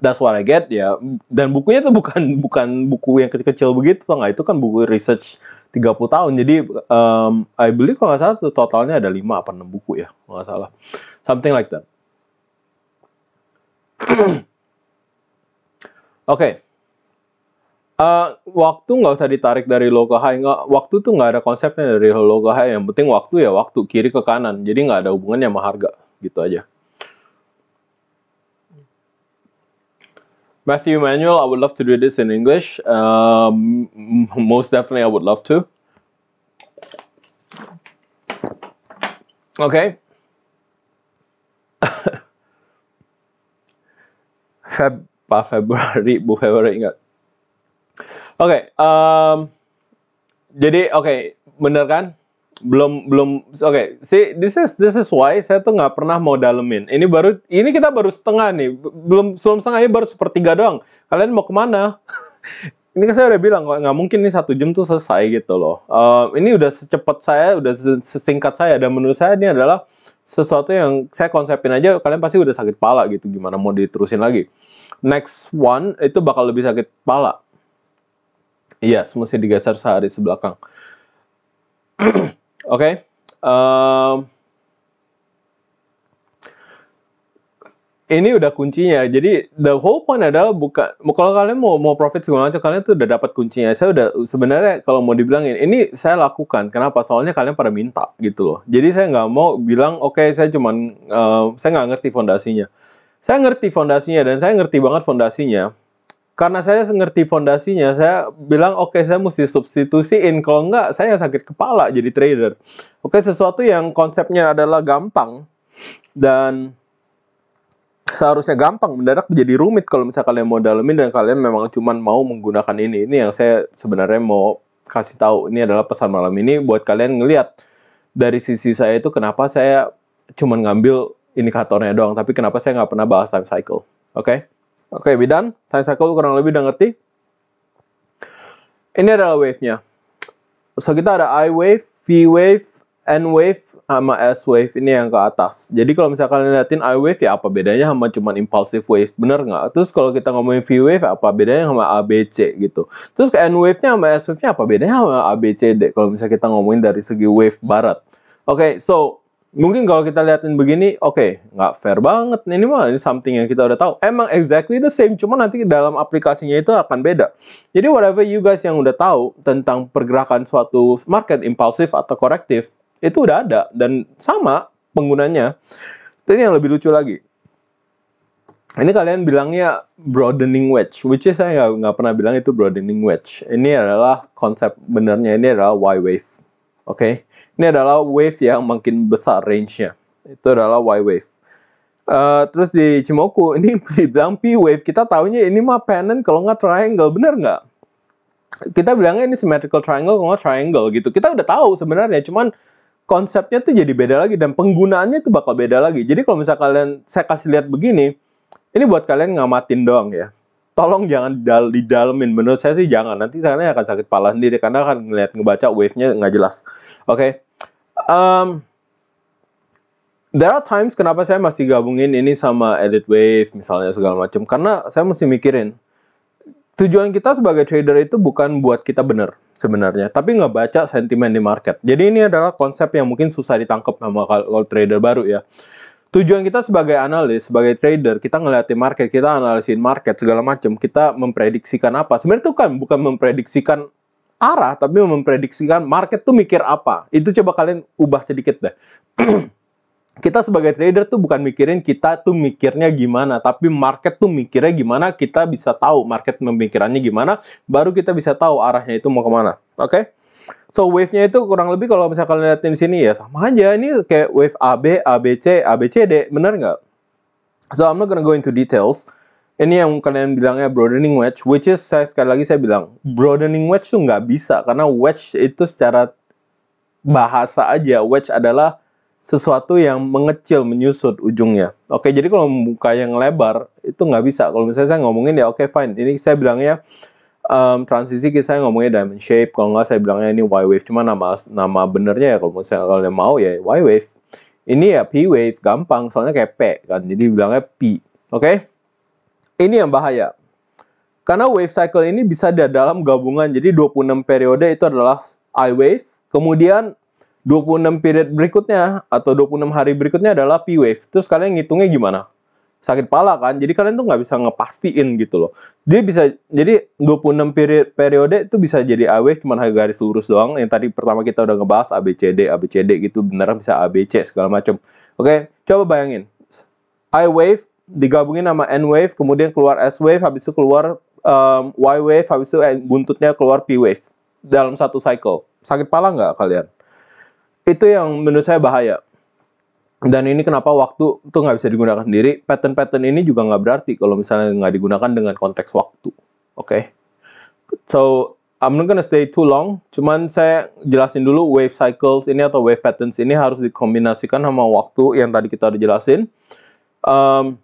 That's what I get ya dan bukunya itu bukan bukan buku yang kecil-kecil begitu tau nggak itu kan buku research 30 tahun jadi um, I believe kalau nggak salah totalnya ada 5 apa 6 buku ya kalau nggak salah something like that oke okay. Uh, waktu nggak usah ditarik dari low ke nggak waktu tuh nggak ada konsepnya dari low ke yang penting waktu ya waktu kiri ke kanan jadi nggak ada hubungannya sama harga gitu aja Matthew Manuel I would love to do this in English um, most definitely I would love to okay Feb Pak Februari Bu Februari ingat Oke, okay, um, jadi oke, okay, bener kan? Belum belum oke. Okay. See, this is this is why saya tuh nggak pernah mau dalemin. Ini baru ini kita baru setengah nih. Belum belum setengah ini baru sepertiga doang. Kalian mau kemana? ini kan saya udah bilang kok nggak mungkin nih satu jam tuh selesai gitu loh. Um, ini udah secepat saya, udah sesingkat saya dan menurut saya ini adalah sesuatu yang saya konsepin aja kalian pasti udah sakit pala gitu gimana mau diterusin lagi. Next one itu bakal lebih sakit pala. Yes, iya, mesti digeser sehari sebelakang. Oke. okay. Um, ini udah kuncinya. Jadi the whole point adalah buka. kalau kalian mau mau profit segala macam kalian tuh udah dapat kuncinya. Saya udah sebenarnya kalau mau dibilangin ini saya lakukan. Kenapa? Soalnya kalian pada minta gitu loh. Jadi saya nggak mau bilang oke okay, saya cuman uh, saya nggak ngerti fondasinya. Saya ngerti fondasinya dan saya ngerti banget fondasinya karena saya ngerti fondasinya, saya bilang oke okay, saya mesti substitusiin kalau enggak saya sakit kepala jadi trader. Oke, okay, sesuatu yang konsepnya adalah gampang dan seharusnya gampang mendadak menjadi rumit kalau misalnya kalian mau dalemin dan kalian memang cuma mau menggunakan ini. Ini yang saya sebenarnya mau kasih tahu. Ini adalah pesan malam ini buat kalian ngelihat dari sisi saya itu kenapa saya cuma ngambil indikatornya doang, tapi kenapa saya nggak pernah bahas time cycle. Oke? Okay? Oke, bidan, saya saya kurang lebih udah ngerti. Ini adalah wave-nya. So, kita ada I wave, V wave, N wave, sama S wave. Ini yang ke atas. Jadi, kalau misalkan kalian liatin I wave, ya apa bedanya sama cuman impulsive wave? Bener nggak? Terus, kalau kita ngomongin V wave, apa bedanya sama ABC gitu. Terus, ke N wave-nya sama S wave-nya, apa bedanya sama ABCD? Kalau misalnya kita ngomongin dari segi wave barat. Oke, okay, so mungkin kalau kita liatin begini, oke, okay, nggak fair banget. Ini mah ini something yang kita udah tahu. Emang exactly the same, cuma nanti dalam aplikasinya itu akan beda. Jadi whatever you guys yang udah tahu tentang pergerakan suatu market impulsif atau korektif, itu udah ada dan sama penggunanya. Ini yang lebih lucu lagi. Ini kalian bilangnya broadening wedge, which is saya nggak pernah bilang itu broadening wedge. Ini adalah konsep benernya ini adalah Y wave. Oke. Okay? Ini adalah wave yang makin besar range-nya. Itu adalah Y wave. Uh, terus di Cimoku, ini dibilang P wave. Kita tahunya ini mah pennant kalau nggak triangle. Bener nggak? Kita bilangnya ini symmetrical triangle kalau nggak triangle gitu. Kita udah tahu sebenarnya, cuman konsepnya tuh jadi beda lagi dan penggunaannya tuh bakal beda lagi. Jadi kalau misal kalian saya kasih lihat begini, ini buat kalian ngamatin doang ya. Tolong jangan didal didalemin. Menurut saya sih jangan. Nanti kalian akan sakit pala sendiri karena akan ngeliat ngebaca wave-nya nggak jelas. Oke. Okay. Um, there are times kenapa saya masih gabungin ini sama edit wave misalnya segala macam karena saya mesti mikirin tujuan kita sebagai trader itu bukan buat kita bener sebenarnya tapi nggak baca sentimen di market jadi ini adalah konsep yang mungkin susah ditangkap sama kalau trader baru ya tujuan kita sebagai analis sebagai trader kita ngeliatin market kita analisin market segala macam kita memprediksikan apa sebenarnya itu kan bukan memprediksikan arah tapi memprediksikan market tuh mikir apa. Itu coba kalian ubah sedikit deh. kita sebagai trader tuh bukan mikirin kita tuh mikirnya gimana, tapi market tuh mikirnya gimana, kita bisa tahu market memikirannya gimana, baru kita bisa tahu arahnya itu mau kemana. Oke? Okay? So wave-nya itu kurang lebih kalau misalnya kalian lihat lihatin sini ya sama aja ini kayak wave AB, ABC, ABCD, bener nggak? So I'm not gonna go into details ini yang kalian bilangnya broadening wedge, which is saya sekali lagi saya bilang broadening wedge tuh nggak bisa karena wedge itu secara bahasa aja wedge adalah sesuatu yang mengecil menyusut ujungnya. Oke, jadi kalau membuka yang lebar itu nggak bisa. Kalau misalnya saya ngomongin ya oke fine. Ini saya bilangnya um, transisi saya ngomongnya diamond shape. Kalau nggak saya bilangnya ini Y wave. Cuma nama nama benernya ya kalau misalnya kalian mau ya Y wave. Ini ya P wave gampang soalnya kayak P kan. Jadi bilangnya P. Oke. Okay? Ini yang bahaya. Karena wave cycle ini bisa ada dalam gabungan. Jadi 26 periode itu adalah I wave. Kemudian 26 period berikutnya atau 26 hari berikutnya adalah P wave. Terus kalian ngitungnya gimana? Sakit pala kan? Jadi kalian tuh nggak bisa ngepastiin gitu loh. Dia bisa jadi 26 period periode itu bisa jadi I wave cuma cuman garis lurus doang. Yang tadi pertama kita udah ngebahas ABCD, ABCD gitu beneran bisa ABC segala macam. Oke, coba bayangin. I wave digabungin sama N wave, kemudian keluar S wave, habis itu keluar um, Y wave, habis itu eh, buntutnya keluar P wave dalam satu cycle. Sakit pala nggak kalian? Itu yang menurut saya bahaya. Dan ini kenapa waktu itu nggak bisa digunakan sendiri. Pattern-pattern ini juga nggak berarti kalau misalnya nggak digunakan dengan konteks waktu. Oke? Okay? So, I'm not gonna stay too long. Cuman saya jelasin dulu wave cycles ini atau wave patterns ini harus dikombinasikan sama waktu yang tadi kita udah jelasin. Um,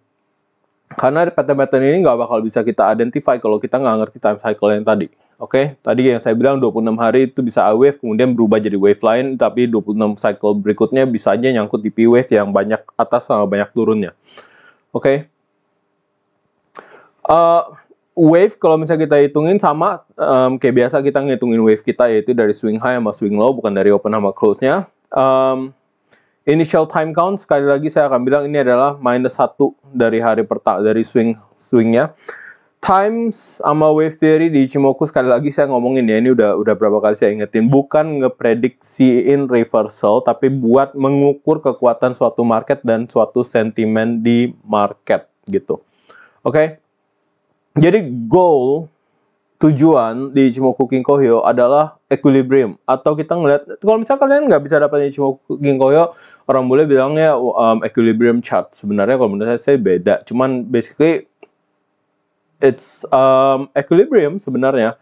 karena pattern-pattern ini nggak bakal bisa kita identify kalau kita nggak ngerti time cycle yang tadi. Oke, okay? tadi yang saya bilang 26 hari itu bisa A wave, kemudian berubah jadi wave lain, tapi 26 cycle berikutnya bisa aja nyangkut di P wave yang banyak atas sama banyak turunnya. Oke. Okay? Uh, eh, wave kalau misalnya kita hitungin sama um, kayak biasa kita ngitungin wave kita yaitu dari swing high sama swing low, bukan dari open sama close-nya. Um, Initial time count sekali lagi saya akan bilang ini adalah minus satu dari hari pertama dari swing swingnya. Times sama wave theory di Ichimoku sekali lagi saya ngomongin ya ini udah udah berapa kali saya ingetin bukan ngeprediksiin reversal tapi buat mengukur kekuatan suatu market dan suatu sentimen di market gitu. Oke. Okay? Jadi goal tujuan di Ichimoku Kinkohyo adalah equilibrium atau kita ngeliat kalau misalnya kalian nggak bisa dapat Ichimoku Kinkohyo orang boleh bilangnya um, equilibrium chart sebenarnya kalau menurut saya, saya beda cuman basically it's um, equilibrium sebenarnya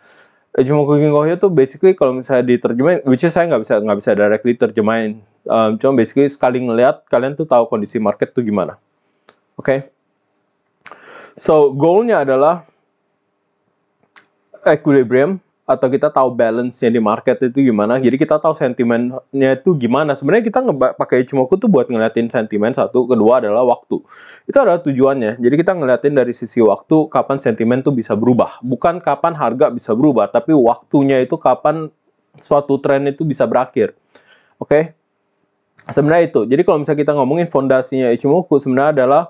Ichimoku Kinkohyo tuh basically kalau misalnya diterjemahin which is saya nggak bisa nggak bisa directly terjemahin um, cuma basically sekali ngeliat kalian tuh tahu kondisi market tuh gimana oke okay? so goalnya adalah equilibrium atau kita tahu balance-nya di market itu gimana. Jadi kita tahu sentimennya itu gimana. Sebenarnya kita pakai Ichimoku tuh buat ngeliatin sentimen satu, kedua adalah waktu. Itu adalah tujuannya. Jadi kita ngeliatin dari sisi waktu kapan sentimen tuh bisa berubah. Bukan kapan harga bisa berubah, tapi waktunya itu kapan suatu tren itu bisa berakhir. Oke? Okay? Sebenarnya itu. Jadi kalau misalnya kita ngomongin fondasinya Ichimoku sebenarnya adalah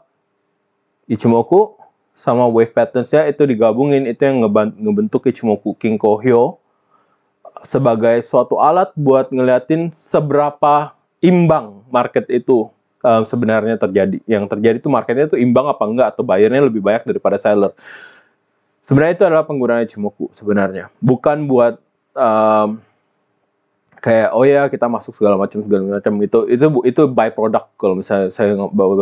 Ichimoku sama wave patterns ya itu digabungin itu yang ngebentuk Ichimoku King Kohyo sebagai suatu alat buat ngeliatin seberapa imbang market itu um, sebenarnya terjadi. Yang terjadi itu marketnya itu imbang apa enggak atau bayarnya lebih banyak daripada seller. Sebenarnya itu adalah penggunaan Ichimoku sebenarnya. Bukan buat um, kayak oh ya kita masuk segala macam segala macam itu Itu itu by product kalau misalnya saya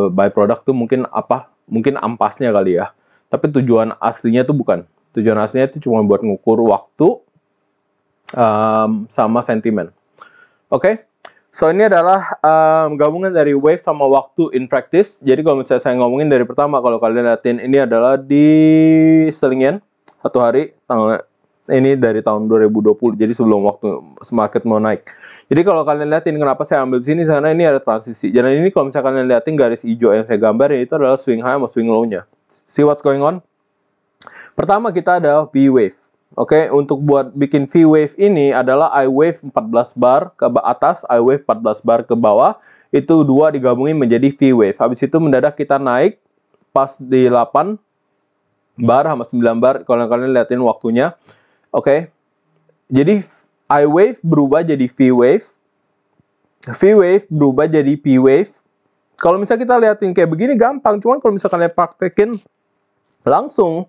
by product tuh mungkin apa? Mungkin ampasnya kali ya. Tapi tujuan aslinya itu bukan. Tujuan aslinya itu cuma buat ngukur waktu um, sama sentimen. Oke, okay? so ini adalah um, gabungan dari wave sama waktu in practice. Jadi kalau misalnya saya ngomongin dari pertama, kalau kalian liatin ini adalah di selingan satu hari tanggal ini dari tahun 2020 jadi sebelum waktu market mau naik jadi kalau kalian lihatin kenapa saya ambil sini karena ini ada transisi jadi ini kalau misalnya kalian lihatin garis hijau yang saya gambar itu adalah swing high sama swing low nya see what's going on. Pertama kita ada V-Wave. Oke, okay, untuk buat bikin V-Wave ini adalah I-Wave 14 bar ke atas, I-Wave 14 bar ke bawah. Itu dua digabungin menjadi V-Wave. Habis itu mendadak kita naik pas di 8 bar sama 9 bar. Kalau kalian liatin waktunya. Oke, okay. jadi I-Wave berubah jadi V-Wave. V-Wave berubah jadi P-Wave kalau misalnya kita liatin kayak begini gampang, cuman kalau misalnya kalian praktekin langsung,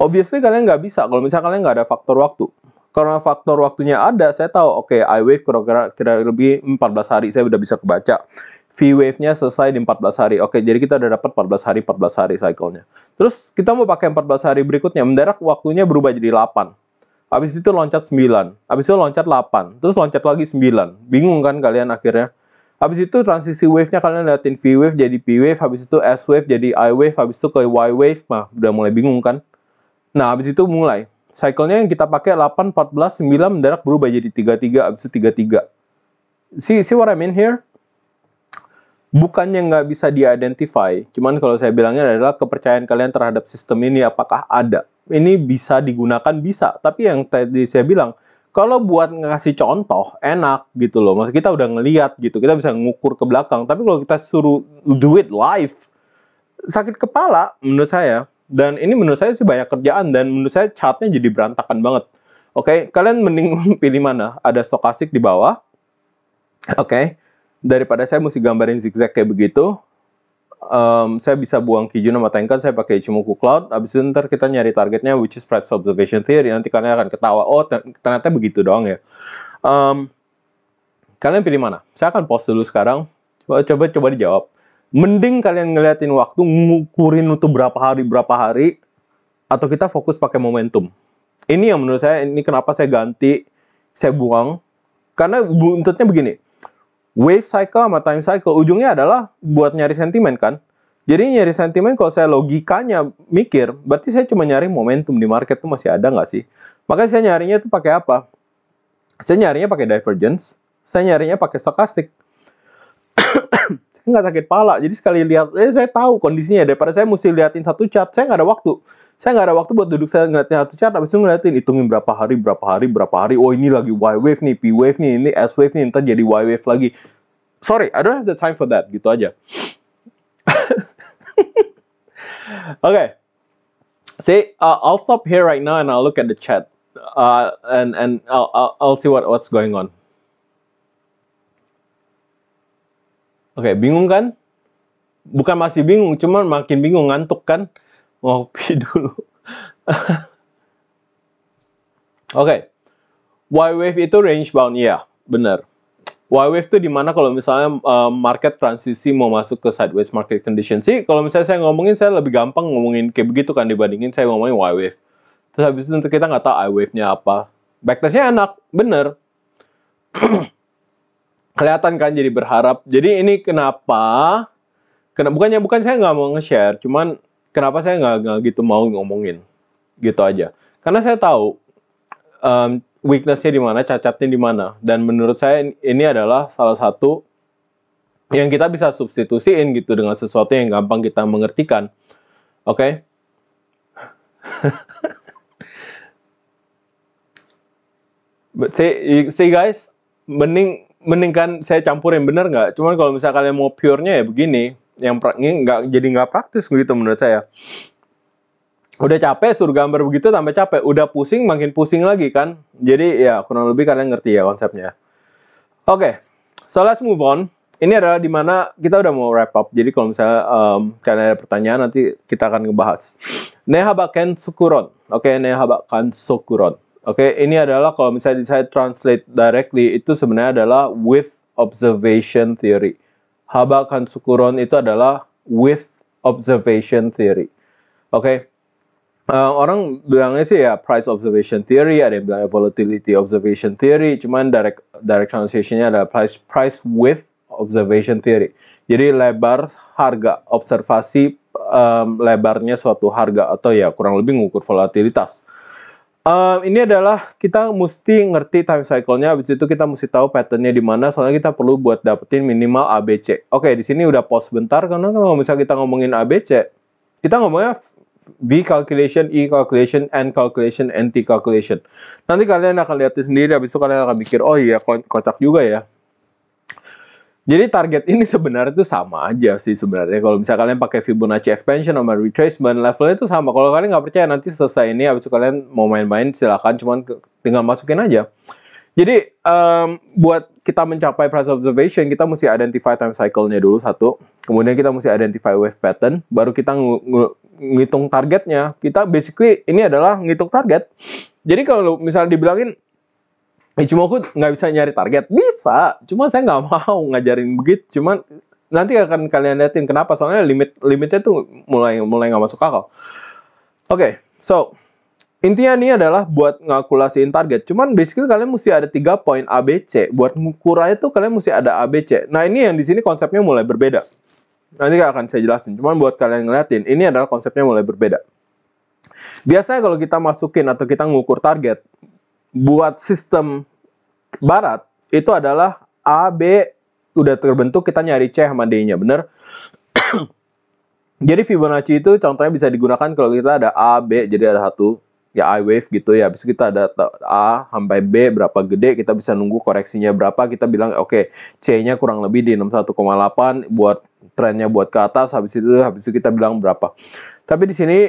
obviously kalian nggak bisa kalau misalnya kalian nggak ada faktor waktu. Karena faktor waktunya ada, saya tahu, oke, okay, I wave kira-kira kira lebih 14 hari, saya udah bisa kebaca. V wave-nya selesai di 14 hari. Oke, okay, jadi kita udah dapat 14 hari, 14 hari cycle-nya. Terus kita mau pakai 14 hari berikutnya, mendarat waktunya berubah jadi 8. Habis itu loncat 9, habis itu loncat 8, terus loncat lagi 9. Bingung kan kalian akhirnya? Habis itu transisi wave-nya kalian liatin V wave jadi P wave, habis itu S wave jadi I wave, habis itu ke Y wave, mah udah mulai bingung kan? Nah, habis itu mulai. Cycle-nya yang kita pakai 8, 14, 9, mendadak berubah jadi 33, habis itu 33. See, see what I mean here? Bukannya nggak bisa di-identify, cuman kalau saya bilangnya adalah kepercayaan kalian terhadap sistem ini apakah ada. Ini bisa digunakan, bisa. Tapi yang tadi saya bilang, kalau buat ngasih contoh enak gitu loh. Maksud kita udah ngeliat gitu, kita bisa ngukur ke belakang. Tapi kalau kita suruh do it live, sakit kepala menurut saya. Dan ini menurut saya sih banyak kerjaan dan menurut saya chartnya jadi berantakan banget. Oke, okay? kalian mending pilih mana? Ada stokastik di bawah, oke, okay? daripada saya mesti gambarin zigzag kayak begitu um, saya bisa buang Kijun sama Tengkan, saya pakai Ichimoku Cloud, abis itu ntar kita nyari targetnya which is price observation theory, nanti kalian akan ketawa, oh ternyata begitu doang ya. Um, kalian pilih mana? Saya akan post dulu sekarang, coba-coba dijawab. Mending kalian ngeliatin waktu, ngukurin untuk berapa hari, berapa hari, atau kita fokus pakai momentum. Ini yang menurut saya, ini kenapa saya ganti, saya buang, karena buntutnya begini, wave cycle sama time cycle ujungnya adalah buat nyari sentimen kan. Jadi nyari sentimen kalau saya logikanya mikir, berarti saya cuma nyari momentum di market tuh masih ada nggak sih? Makanya saya nyarinya tuh pakai apa? Saya nyarinya pakai divergence, saya nyarinya pakai stokastik. saya nggak sakit pala, jadi sekali lihat, eh, saya tahu kondisinya. Daripada saya mesti liatin satu chart, saya nggak ada waktu saya nggak ada waktu buat duduk saya ngeliatin satu chart, tapi itu ngeliatin hitungin berapa hari, berapa hari, berapa hari. Oh ini lagi Y wave nih, P wave nih, ini S wave nih, ntar jadi Y wave lagi. Sorry, I don't have the time for that. Gitu aja. Oke. okay. See, uh, I'll stop here right now and I'll look at the chat. Uh, and and I'll, I'll, I'll see what what's going on. Oke, okay, bingung kan? Bukan masih bingung, cuman makin bingung ngantuk kan? ngopi dulu. Oke. okay. Y wave itu range bound ya, benar. Y wave itu dimana kalau misalnya uh, market transisi mau masuk ke sideways market condition sih, kalau misalnya saya ngomongin saya lebih gampang ngomongin kayak begitu kan dibandingin saya ngomongin Y wave. Terus habis itu kita nggak tahu I wave-nya apa. Backtestnya enak, bener. Kelihatan kan jadi berharap. Jadi ini kenapa? Kena, bukannya bukan saya nggak mau nge-share, cuman kenapa saya nggak, gitu mau ngomongin gitu aja karena saya tahu um, weaknessnya di mana cacatnya di mana dan menurut saya ini adalah salah satu yang kita bisa substitusiin gitu dengan sesuatu yang gampang kita mengertikan oke okay? But see, see guys, mending mending kan saya campurin bener nggak? Cuman kalau misalnya kalian mau pure-nya ya begini, yang nggak jadi nggak praktis gitu menurut saya udah capek suruh gambar begitu tambah capek udah pusing makin pusing lagi kan jadi ya kurang lebih kalian ngerti ya konsepnya oke okay, so let's move on ini adalah dimana kita udah mau wrap up jadi kalau misalnya um, kalian ada pertanyaan nanti kita akan ngebahas nehabaken sukuron oke okay, nehabakan sukuron oke okay, ini adalah kalau misalnya saya translate directly itu sebenarnya adalah with observation theory Habakan Kansukuron itu adalah with observation theory. Oke. Okay? Uh, eh, orang bilangnya sih ya price observation theory, ada yang bilang volatility observation theory, cuman direct direct translationnya adalah price price with observation theory. Jadi lebar harga observasi um, lebarnya suatu harga atau ya kurang lebih mengukur volatilitas. Um, ini adalah kita mesti ngerti time cycle-nya, habis itu kita mesti tahu patternnya di mana, soalnya kita perlu buat dapetin minimal ABC. Oke, di sini udah pause bentar karena kalau misalnya kita ngomongin ABC, kita ngomongnya V calculation, E calculation, N calculation, NT calculation. Nanti kalian akan lihat sendiri, habis itu kalian akan mikir, oh iya kocak juga ya. Jadi target ini sebenarnya itu sama aja sih sebenarnya. Kalau misalnya kalian pakai Fibonacci expansion sama retracement, levelnya itu sama. Kalau kalian nggak percaya nanti selesai ini, habis itu kalian mau main-main silahkan cuman tinggal masukin aja. Jadi um, buat kita mencapai price observation, kita mesti identify time cycle-nya dulu satu. Kemudian kita mesti identify wave pattern, baru kita ng ng ngitung targetnya. Kita basically ini adalah ngitung target. Jadi kalau misalnya dibilangin cuma aku nggak bisa nyari target bisa cuma saya nggak mau ngajarin begitu cuman nanti akan kalian liatin kenapa soalnya limit limitnya tuh mulai mulai nggak masuk akal oke okay, so intinya ini adalah buat ngakulasiin target cuman basically kalian mesti ada tiga poin ABC buat ngukurnya tuh kalian mesti ada ABC nah ini yang di sini konsepnya mulai berbeda nanti akan saya jelasin cuman buat kalian ngeliatin ini adalah konsepnya mulai berbeda biasanya kalau kita masukin atau kita ngukur target buat sistem barat itu adalah A, B udah terbentuk kita nyari C sama D-nya, bener? jadi Fibonacci itu contohnya bisa digunakan kalau kita ada A, B, jadi ada satu ya I wave gitu ya. Habis kita ada A sampai B berapa gede, kita bisa nunggu koreksinya berapa, kita bilang oke, okay, C-nya kurang lebih di 61,8 buat trennya buat ke atas, habis itu habis itu kita bilang berapa. Tapi di sini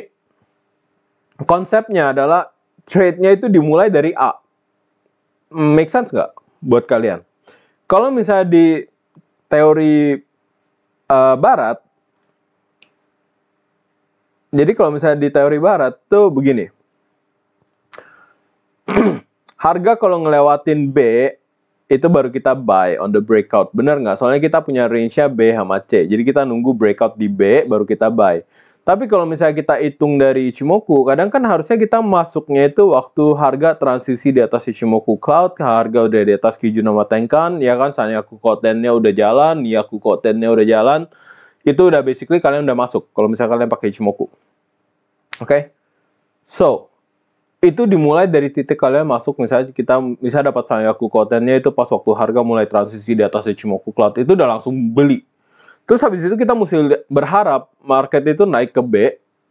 konsepnya adalah trade-nya itu dimulai dari A. Make sense nggak buat kalian? Kalau misalnya di teori uh, barat, jadi kalau misalnya di teori barat tuh begini. Harga kalau ngelewatin B, itu baru kita buy on the breakout. Bener nggak? Soalnya kita punya range-nya B sama C. Jadi kita nunggu breakout di B, baru kita buy. Tapi kalau misalnya kita hitung dari Ichimoku, kadang kan harusnya kita masuknya itu waktu harga transisi di atas Ichimoku Cloud, harga udah di atas Kijunama Tenkan, ya kan aku Kotennya udah jalan, iya aku Kotennya udah jalan, itu udah basically kalian udah masuk kalau misalnya kalian pakai Ichimoku. Oke? Okay? So, itu dimulai dari titik kalian masuk misalnya kita bisa dapat aku Kotennya itu pas waktu harga mulai transisi di atas Ichimoku Cloud, itu udah langsung beli Terus habis itu kita mesti berharap market itu naik ke B,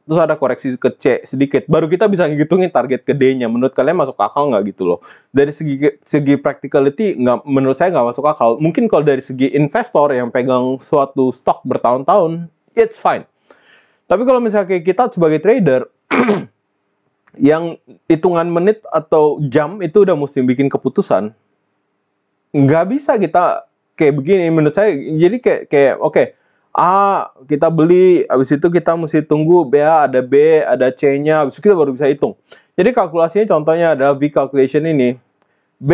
terus ada koreksi ke C sedikit. Baru kita bisa ngitungin target ke D-nya. Menurut kalian masuk akal nggak gitu loh? Dari segi segi practicality, nggak, menurut saya nggak masuk akal. Mungkin kalau dari segi investor yang pegang suatu stok bertahun-tahun, it's fine. Tapi kalau misalnya kita sebagai trader, yang hitungan menit atau jam itu udah mesti bikin keputusan, nggak bisa kita kayak begini menurut saya jadi kayak kayak oke okay, A kita beli habis itu kita mesti tunggu B ada B ada C-nya habis itu kita baru bisa hitung. Jadi kalkulasinya contohnya adalah V calculation ini B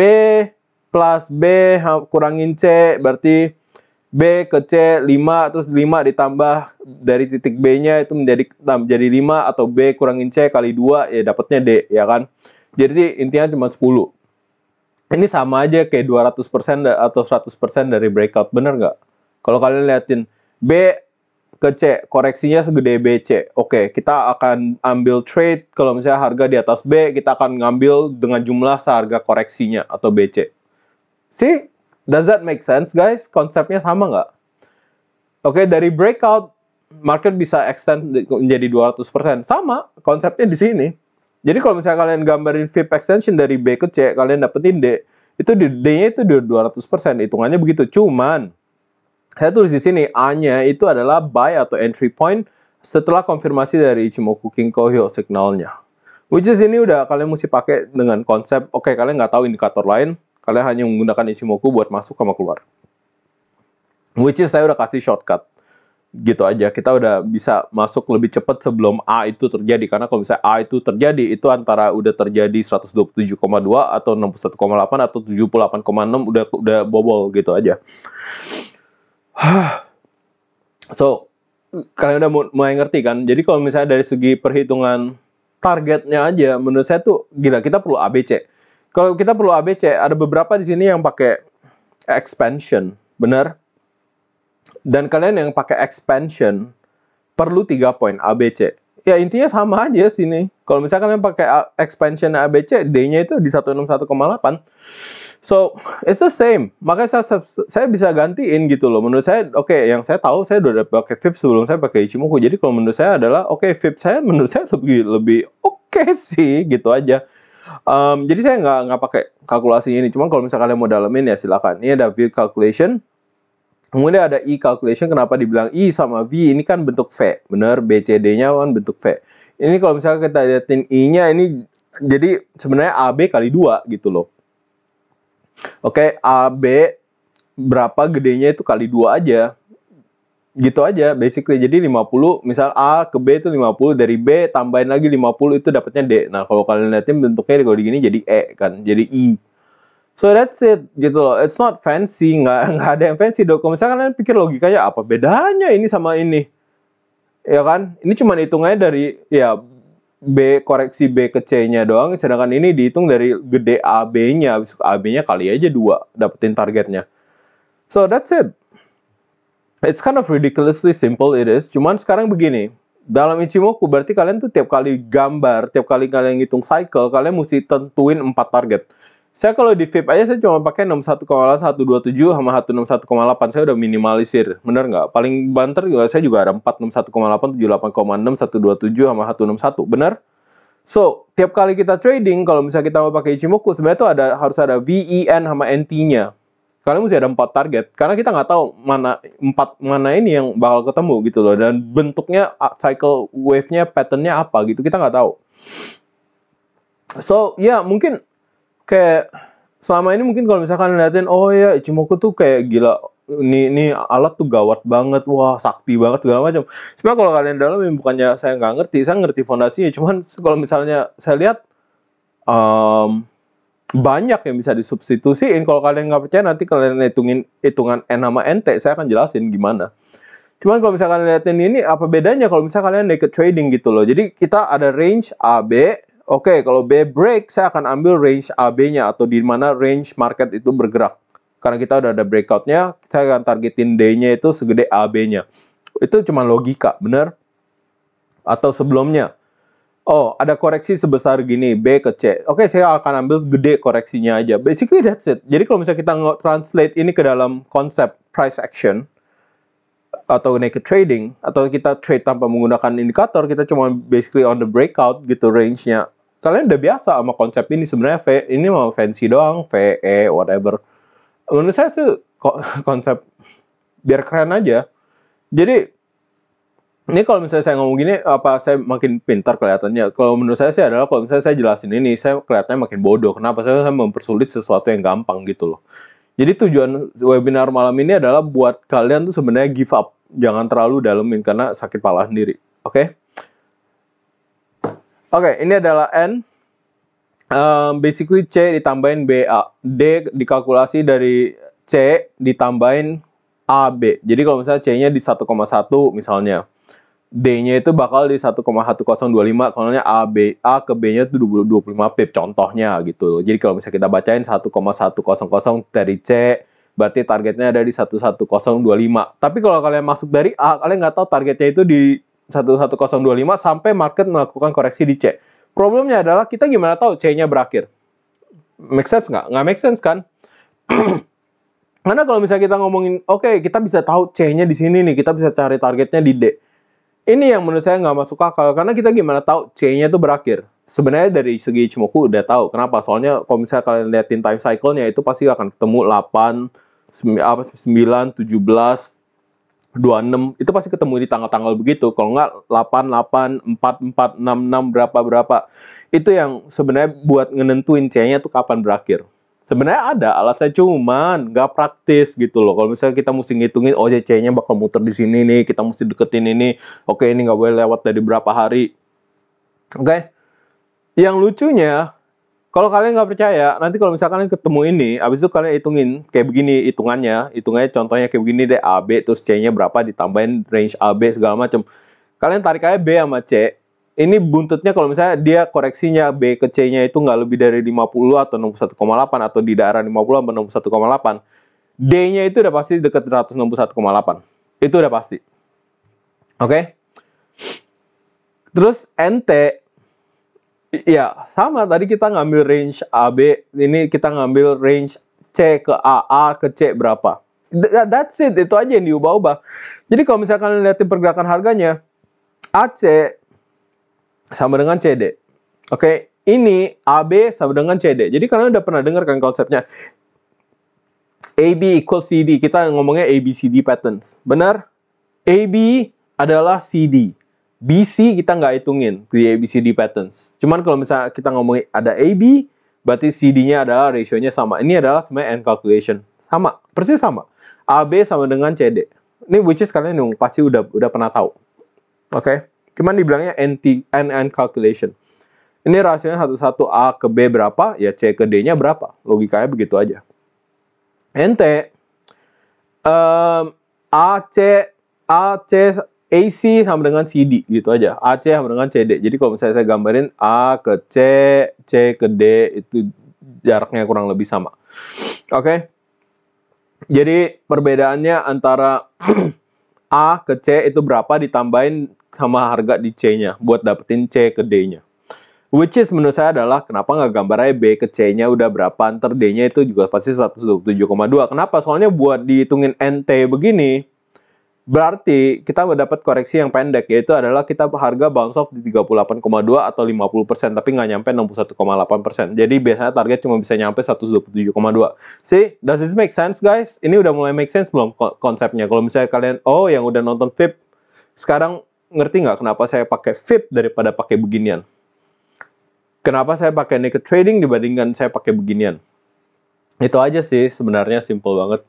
plus B kurangin C berarti B ke C 5 terus 5 ditambah dari titik B-nya itu menjadi jadi 5 atau B kurangin C kali 2 ya dapatnya D ya kan. Jadi intinya cuma 10 ini sama aja kayak 200% atau 100% dari breakout, bener nggak? Kalau kalian liatin B ke C, koreksinya segede B C. Oke, kita akan ambil trade kalau misalnya harga di atas B, kita akan ngambil dengan jumlah seharga koreksinya atau B C. See, does that make sense guys? Konsepnya sama nggak? Oke, dari breakout, market bisa extend menjadi 200%. Sama, konsepnya di sini jadi kalau misalnya kalian gambarin VIP extension dari B ke C, kalian dapetin D, itu di D-nya itu di 200%, hitungannya begitu. Cuman, saya tulis di sini, A-nya itu adalah buy atau entry point setelah konfirmasi dari Ichimoku King Kohyo signalnya. Which is ini udah kalian mesti pakai dengan konsep, oke okay, kalian nggak tahu indikator lain, kalian hanya menggunakan Ichimoku buat masuk sama keluar. Which is saya udah kasih shortcut gitu aja kita udah bisa masuk lebih cepat sebelum A itu terjadi karena kalau misalnya A itu terjadi itu antara udah terjadi 127,2 atau 61,8 atau 78,6 udah udah bobol gitu aja so kalian udah mulai ngerti kan jadi kalau misalnya dari segi perhitungan targetnya aja menurut saya tuh gila kita perlu ABC kalau kita perlu ABC ada beberapa di sini yang pakai expansion benar dan kalian yang pakai expansion perlu tiga poin ABC. Ya intinya sama aja sini. Kalau misalkan kalian pakai expansion ABC, D-nya itu di 161,8. So, it's the same. Makanya saya, saya bisa gantiin gitu loh. Menurut saya, oke, okay, yang saya tahu saya udah pakai VIP sebelum saya pakai Ichimoku. Jadi kalau menurut saya adalah, oke, okay, VIP saya menurut saya lebih lebih oke okay sih, gitu aja. Um, jadi saya nggak nggak pakai kalkulasi ini. Cuman kalau misalkan kalian mau dalemin ya silakan. Ini ada view calculation. Kemudian ada I calculation, kenapa dibilang I e sama V, ini kan bentuk V, bener, BCD-nya kan bentuk V. Ini kalau misalnya kita liatin I-nya, ini jadi sebenarnya AB kali 2 gitu loh. Oke, AB berapa gedenya itu kali 2 aja. Gitu aja, basically. Jadi 50, misal A ke B itu 50, dari B tambahin lagi 50 itu dapatnya D. Nah, kalau kalian liatin bentuknya kalau di gini jadi E kan, jadi I. E. So that's it gitu loh. It's not fancy, nggak nggak ada yang fancy. Dok, kalau kalian pikir logikanya apa bedanya ini sama ini, ya kan? Ini cuma hitungannya dari ya B koreksi B ke C-nya doang, sedangkan ini dihitung dari gede AB-nya, AB-nya kali aja dua dapetin targetnya. So that's it. It's kind of ridiculously simple it is. Cuman sekarang begini, dalam Ichimoku berarti kalian tuh tiap kali gambar, tiap kali kalian ngitung cycle, kalian mesti tentuin empat target. Saya kalau di VIP aja saya cuma pakai 61,8, sama 161,8. Saya udah minimalisir. Bener nggak? Paling banter juga saya juga ada 4, 61,8, 78,6, 127 sama 161. Bener? So, tiap kali kita trading, kalau misalnya kita mau pakai Ichimoku, sebenarnya tuh ada, harus ada VEN sama NT-nya. Kalian mesti ada empat target, karena kita nggak tahu mana empat mana ini yang bakal ketemu gitu loh. Dan bentuknya, cycle wave-nya, pattern-nya apa gitu, kita nggak tahu. So, ya yeah, mungkin kayak selama ini mungkin kalau misalkan ngeliatin oh ya Ichimoku tuh kayak gila ini ini alat tuh gawat banget wah sakti banget segala macam cuma kalau kalian dalam bukannya saya nggak ngerti saya ngerti fondasinya cuman kalau misalnya saya lihat um, banyak yang bisa disubstitusiin kalau kalian nggak percaya nanti kalian hitungin hitungan n sama nt saya akan jelasin gimana cuman kalau misalkan liatin ini apa bedanya kalau misalkan kalian naked trading gitu loh jadi kita ada range a b Oke, okay, kalau B break, saya akan ambil range AB-nya atau di mana range market itu bergerak. Karena kita udah ada breakout-nya, kita akan targetin D-nya itu segede AB-nya. Itu cuma logika, benar? Atau sebelumnya, oh ada koreksi sebesar gini, B ke C. Oke, okay, saya akan ambil gede koreksinya aja. Basically that's it. Jadi kalau misalnya kita translate ini ke dalam konsep price action, atau naked trading atau kita trade tanpa menggunakan indikator kita cuma basically on the breakout gitu range-nya kalian udah biasa sama konsep ini sebenarnya v, ini mau fancy doang VE whatever menurut saya sih konsep biar keren aja jadi ini kalau misalnya saya ngomong gini apa saya makin pintar kelihatannya kalau menurut saya sih adalah kalau misalnya saya jelasin ini saya kelihatannya makin bodoh kenapa saya, saya mempersulit sesuatu yang gampang gitu loh jadi tujuan webinar malam ini adalah buat kalian tuh sebenarnya give up jangan terlalu dalemin karena sakit pala sendiri oke okay? Oke, okay, ini adalah N. Um, basically C ditambahin BA. D dikalkulasi dari C ditambahin AB. Jadi kalau misalnya C-nya di 1,1 misalnya. D-nya itu bakal di 1,1025, soalnya A, B, A ke B-nya itu 25 pip, contohnya gitu. Jadi kalau misalnya kita bacain 1,100 dari C, berarti targetnya ada di 11025. Tapi kalau kalian masuk dari A, kalian nggak tahu targetnya itu di 11025 sampai market melakukan koreksi di C. Problemnya adalah kita gimana tahu C-nya berakhir? Make sense nggak? Nggak make sense kan? Karena kalau misalnya kita ngomongin, oke okay, kita bisa tahu C-nya di sini nih, kita bisa cari targetnya di D. Ini yang menurut saya nggak masuk akal, karena kita gimana tahu C-nya itu berakhir. Sebenarnya dari segi Ichimoku udah tahu, kenapa? Soalnya kalau misalnya kalian liatin time cycle-nya itu pasti akan ketemu 8, 9, 17, 26 itu pasti ketemu di tanggal-tanggal begitu. Kalau nggak 88, 44, 66 berapa berapa. Itu yang sebenarnya buat ngenentuin C-nya tuh kapan berakhir. Sebenarnya ada alasnya cuman nggak praktis gitu loh. Kalau misalnya kita mesti ngitungin oh C-nya bakal muter di sini nih, kita mesti deketin ini. Oke, ini nggak boleh lewat dari berapa hari. Oke. Okay? Yang lucunya kalau kalian nggak percaya, nanti kalau misalkan kalian ketemu ini, abis itu kalian hitungin kayak begini hitungannya, hitungannya contohnya kayak begini deh A B terus C-nya berapa ditambahin range A B segala macam. Kalian tarik aja B sama C. Ini buntutnya kalau misalnya dia koreksinya B ke C-nya itu nggak lebih dari 50 atau 61,8 atau di daerah 50 atau 61,8. D-nya itu udah pasti deket 161,8. Itu udah pasti. Oke? Okay? Terus NT Iya, sama tadi kita ngambil range AB, ini kita ngambil range C ke AA ke C berapa. That's it, itu aja yang diubah-ubah. Jadi kalau misalkan lihatin pergerakan harganya, AC sama dengan CD. Oke, okay? ini AB sama dengan CD. Jadi kalian udah pernah dengar kan konsepnya AB equals CD. Kita ngomongnya ABCD patterns. Benar? AB adalah CD. BC kita nggak hitungin di ABCD patterns. Cuman kalau misalnya kita ngomongin ada AB, berarti CD-nya adalah ratio-nya sama. Ini adalah sebenarnya N calculation. Sama, persis sama. AB sama dengan CD. Ini which is kalian yang pasti udah udah pernah tahu. Oke. Okay? Cuman dibilangnya NT NN calculation. Ini rasionya satu-satu A ke B berapa, ya C ke D-nya berapa. Logikanya begitu aja. NT um, A C A C AC sama dengan CD gitu aja. AC sama dengan CD. Jadi kalau misalnya saya gambarin A ke C, C ke D itu jaraknya kurang lebih sama. Oke. Okay? Jadi perbedaannya antara A ke C itu berapa ditambahin sama harga di C-nya buat dapetin C ke D-nya. Which is menurut saya adalah kenapa nggak gambar aja B ke C-nya udah berapa, ntar D-nya itu juga pasti 127,2. Kenapa? Soalnya buat dihitungin NT begini, Berarti kita mendapat koreksi yang pendek yaitu adalah kita harga bounce off di 38,2 atau 50% tapi nggak nyampe 61,8%. Jadi biasanya target cuma bisa nyampe 127,2. See, does this make sense guys? Ini udah mulai make sense belum konsepnya? Kalau misalnya kalian oh yang udah nonton VIP sekarang ngerti nggak kenapa saya pakai VIP daripada pakai beginian? Kenapa saya pakai naked trading dibandingkan saya pakai beginian? Itu aja sih sebenarnya simple banget.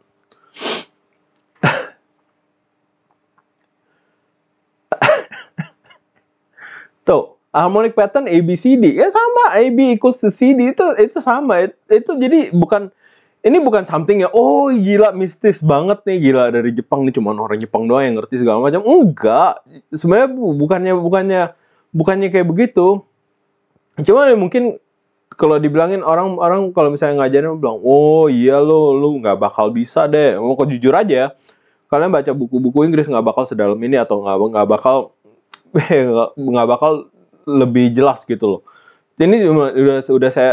harmonic pattern A B C D. Ya sama A B equals to C D itu itu sama. Itu, itu jadi bukan ini bukan something ya. Oh, gila mistis banget nih gila dari Jepang nih cuma orang Jepang doang yang ngerti segala macam. Enggak. Sebenarnya bukannya bukannya bukannya kayak begitu. Cuma ya mungkin kalau dibilangin orang-orang kalau misalnya ngajarin bilang, "Oh, iya lo lo nggak bakal bisa deh." Mau oh, kok jujur aja. Ya. Kalian baca buku-buku Inggris nggak bakal sedalam ini atau nggak nggak bakal nggak bakal lebih jelas gitu loh. Ini udah udah saya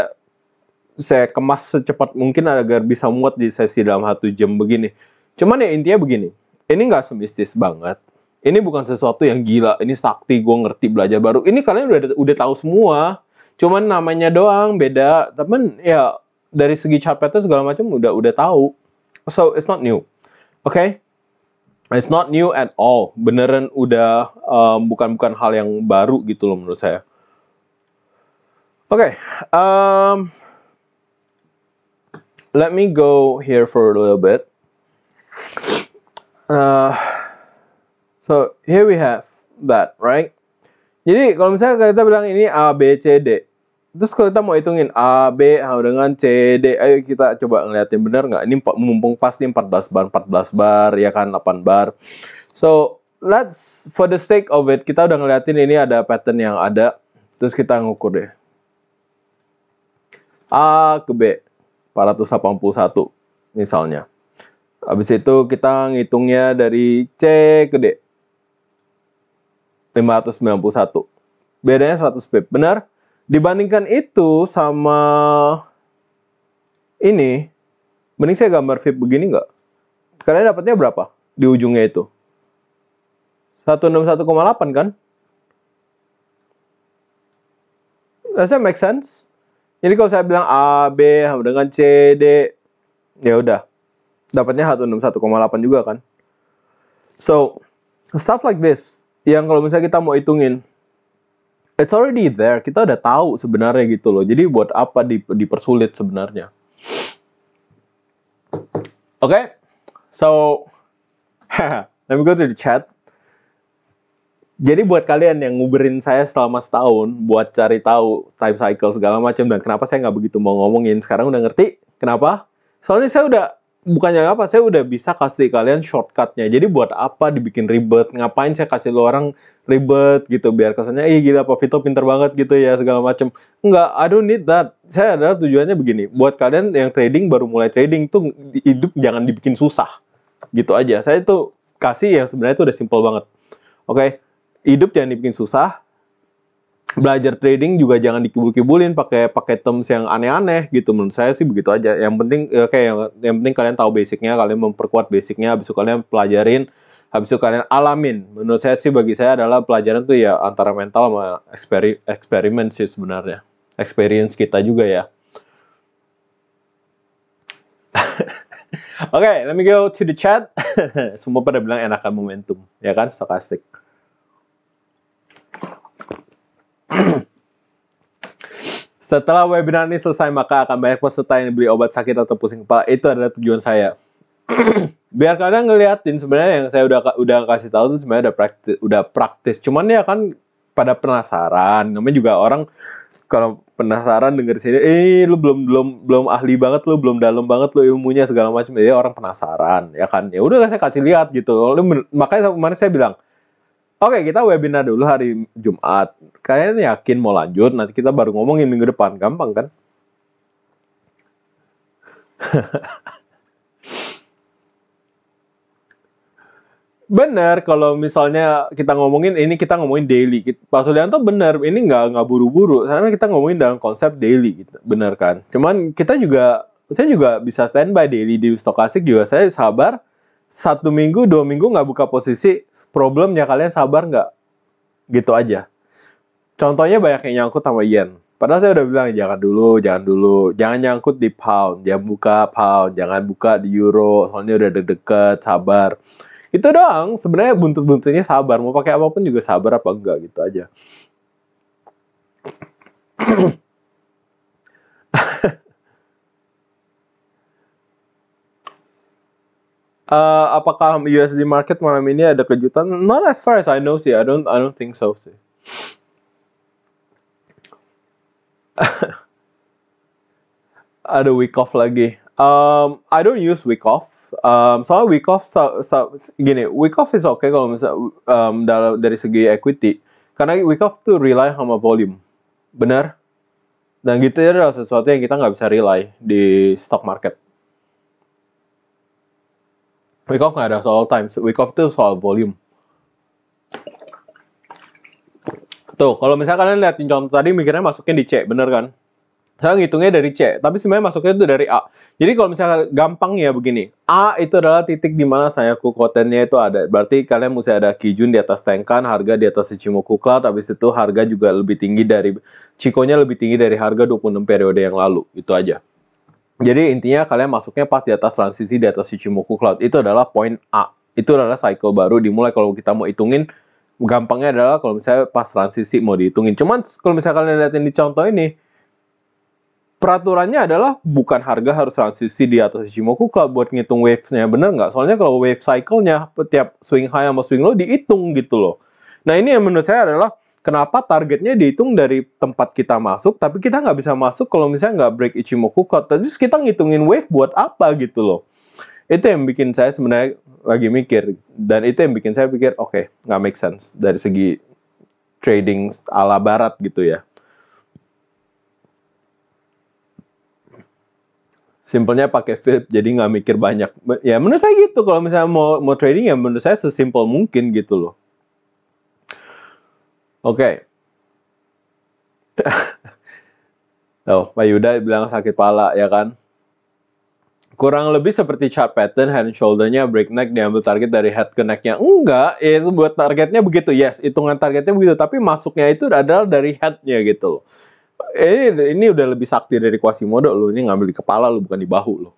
saya kemas secepat mungkin agar bisa muat di sesi dalam satu jam begini. Cuman ya intinya begini, ini nggak semistis banget. Ini bukan sesuatu yang gila, ini sakti, gue ngerti belajar baru. Ini kalian udah udah tahu semua, cuman namanya doang beda. Tapi ya dari segi capetnya segala macam udah udah tahu. So it's not new. Oke, okay? it's not new at all. Beneran udah bukan-bukan um, hal yang baru gitu loh menurut saya. Oke, okay, um, let me go here for a little bit. Uh, so here we have that, right? Jadi kalau misalnya kita bilang ini A B C D, terus kalau kita mau hitungin A, B ah, dengan C, D, ayo kita coba ngeliatin bener nggak? Ini mumpung pas nih 14 bar, 14 bar, ya kan 8 bar. So, let's for the sake of it, kita udah ngeliatin ini ada pattern yang ada. Terus kita ngukur deh. A ke B, 481 misalnya. Habis itu kita ngitungnya dari C ke D, 591. Bedanya 100 pip, benar? Dibandingkan itu sama ini, mending saya gambar VIP begini nggak? Kalian dapatnya berapa di ujungnya itu? 161,8 kan? Does that make sense? Jadi kalau saya bilang A, B dengan C, D, ya udah. Dapatnya 161,8 juga kan? So, stuff like this yang kalau misalnya kita mau hitungin, it's already there. Kita udah tahu sebenarnya gitu loh. Jadi buat apa dipersulit sebenarnya? Oke, okay? so let me go to the chat. Jadi buat kalian yang nguberin saya selama setahun buat cari tahu time cycle segala macam dan kenapa saya nggak begitu mau ngomongin sekarang udah ngerti kenapa? Soalnya saya udah bukannya apa saya udah bisa kasih kalian shortcutnya jadi buat apa dibikin ribet ngapain saya kasih lo orang ribet gitu biar kesannya ih gila Pak Vito pinter banget gitu ya segala macem enggak I don't need that saya adalah tujuannya begini buat kalian yang trading baru mulai trading tuh hidup jangan dibikin susah gitu aja saya tuh kasih yang sebenarnya itu udah simple banget oke okay? hidup jangan dibikin susah belajar trading juga jangan dikibul-kibulin pakai pakai terms yang aneh-aneh gitu menurut saya sih begitu aja yang penting ya kayak yang, yang penting kalian tahu basicnya kalian memperkuat basicnya habis itu kalian pelajarin habis itu kalian alamin menurut saya sih bagi saya adalah pelajaran tuh ya antara mental sama eksperi, eksperimen sih sebenarnya experience kita juga ya Oke, okay, let me go to the chat. Semua pada bilang enakan momentum, ya kan, stokastik. Setelah webinar ini selesai, maka akan banyak peserta yang beli obat sakit atau pusing kepala. Itu adalah tujuan saya. Biar kalian ngeliatin sebenarnya yang saya udah udah kasih tahu tuh sebenarnya udah praktis, udah praktis. Cuman ya kan pada penasaran. Namanya juga orang kalau penasaran denger sini, eh lu belum belum belum ahli banget lu, belum dalam banget lu ilmunya segala macam. Ya orang penasaran, ya kan. Ya udah saya kasih lihat gitu. Makanya kemarin saya bilang, Oke, kita webinar dulu hari Jumat. Kalian yakin mau lanjut? Nanti kita baru ngomongin minggu depan. Gampang kan? Bener. kalau misalnya kita ngomongin ini kita ngomongin daily Pak Sulianto bener. ini nggak nggak buru-buru karena kita ngomongin dalam konsep daily gitu benar kan cuman kita juga saya juga bisa standby daily di stokastik juga saya sabar satu minggu dua minggu nggak buka posisi problemnya kalian sabar nggak gitu aja contohnya banyak yang nyangkut sama yen padahal saya udah bilang jangan dulu jangan dulu jangan nyangkut di pound jangan buka pound jangan buka di euro soalnya udah deket sabar itu doang sebenarnya buntut-buntutnya sabar mau pakai apapun juga sabar apa enggak gitu aja Uh, apakah USD market malam ini ada kejutan? Not as far as I know sih. I don't I don't think so sih. ada week off lagi. Um, I don't use week off. Um, soal week off so, so, gini, week off is okay kalau misal um, dalam dari segi equity. Karena week off tuh rely sama volume. Benar? Dan gitu adalah sesuatu yang kita nggak bisa rely di stock market Wake off nggak ada soal time. Wake off itu soal volume. Tuh, kalau misalnya kalian liatin contoh tadi mikirnya masuknya di C, bener kan? Saya ngitungnya dari C, tapi sebenarnya masuknya itu dari A. Jadi kalau misalnya gampang ya begini, A itu adalah titik di mana saya kukotennya itu ada. Berarti kalian mesti ada kijun di atas tengkan, harga di atas Ichimo Kuklat, habis itu harga juga lebih tinggi dari, cikonya lebih tinggi dari harga 26 periode yang lalu, itu aja. Jadi intinya kalian masuknya pas di atas transisi di atas Ichimoku Cloud. Itu adalah poin A. Itu adalah cycle baru dimulai kalau kita mau hitungin gampangnya adalah kalau misalnya pas transisi mau dihitungin. Cuman kalau misalnya kalian lihatin di contoh ini peraturannya adalah bukan harga harus transisi di atas Ichimoku Cloud buat ngitung wave-nya. Bener nggak? Soalnya kalau wave cycle-nya tiap swing high sama swing low dihitung gitu loh. Nah ini yang menurut saya adalah kenapa targetnya dihitung dari tempat kita masuk, tapi kita nggak bisa masuk kalau misalnya nggak break Ichimoku Cloud. Terus kita ngitungin wave buat apa gitu loh. Itu yang bikin saya sebenarnya lagi mikir. Dan itu yang bikin saya pikir, oke, okay, nggak make sense dari segi trading ala barat gitu ya. Simpelnya pakai flip, jadi nggak mikir banyak. Ya menurut saya gitu, kalau misalnya mau, mau trading ya menurut saya sesimpel mungkin gitu loh. Oke. Okay. oh, Pak Yuda bilang sakit pala, ya kan? Kurang lebih seperti chart pattern, hand shoulder-nya break neck, diambil target dari head ke neck-nya. Enggak, itu buat targetnya begitu. Yes, hitungan targetnya begitu. Tapi masuknya itu adalah dari head-nya gitu loh. Ini, eh, ini udah lebih sakti dari kuasi Quasimodo loh. Ini ngambil di kepala lo, bukan di bahu lo.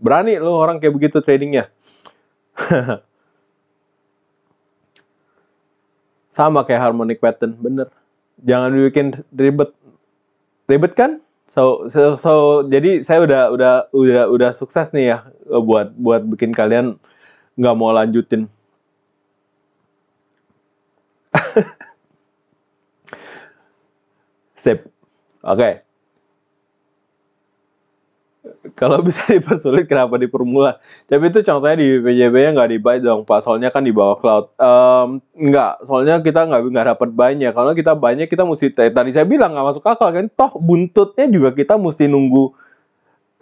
Berani lo orang kayak begitu tradingnya. Sama kayak harmonic pattern, bener. Jangan bikin ribet. Ribet kan? So, so, so jadi saya udah udah udah udah sukses nih ya eh, buat buat bikin kalian nggak mau lanjutin. Sip. Oke. Okay kalau bisa dipersulit kenapa dipermula? Tapi itu contohnya di PJB-nya nggak dibayar dong, Pak. Soalnya kan di bawah cloud. Um, nggak, soalnya kita nggak nggak dapat banyak. Kalau kita banyak kita mesti tadi saya bilang nggak masuk akal kan. Toh buntutnya juga kita mesti nunggu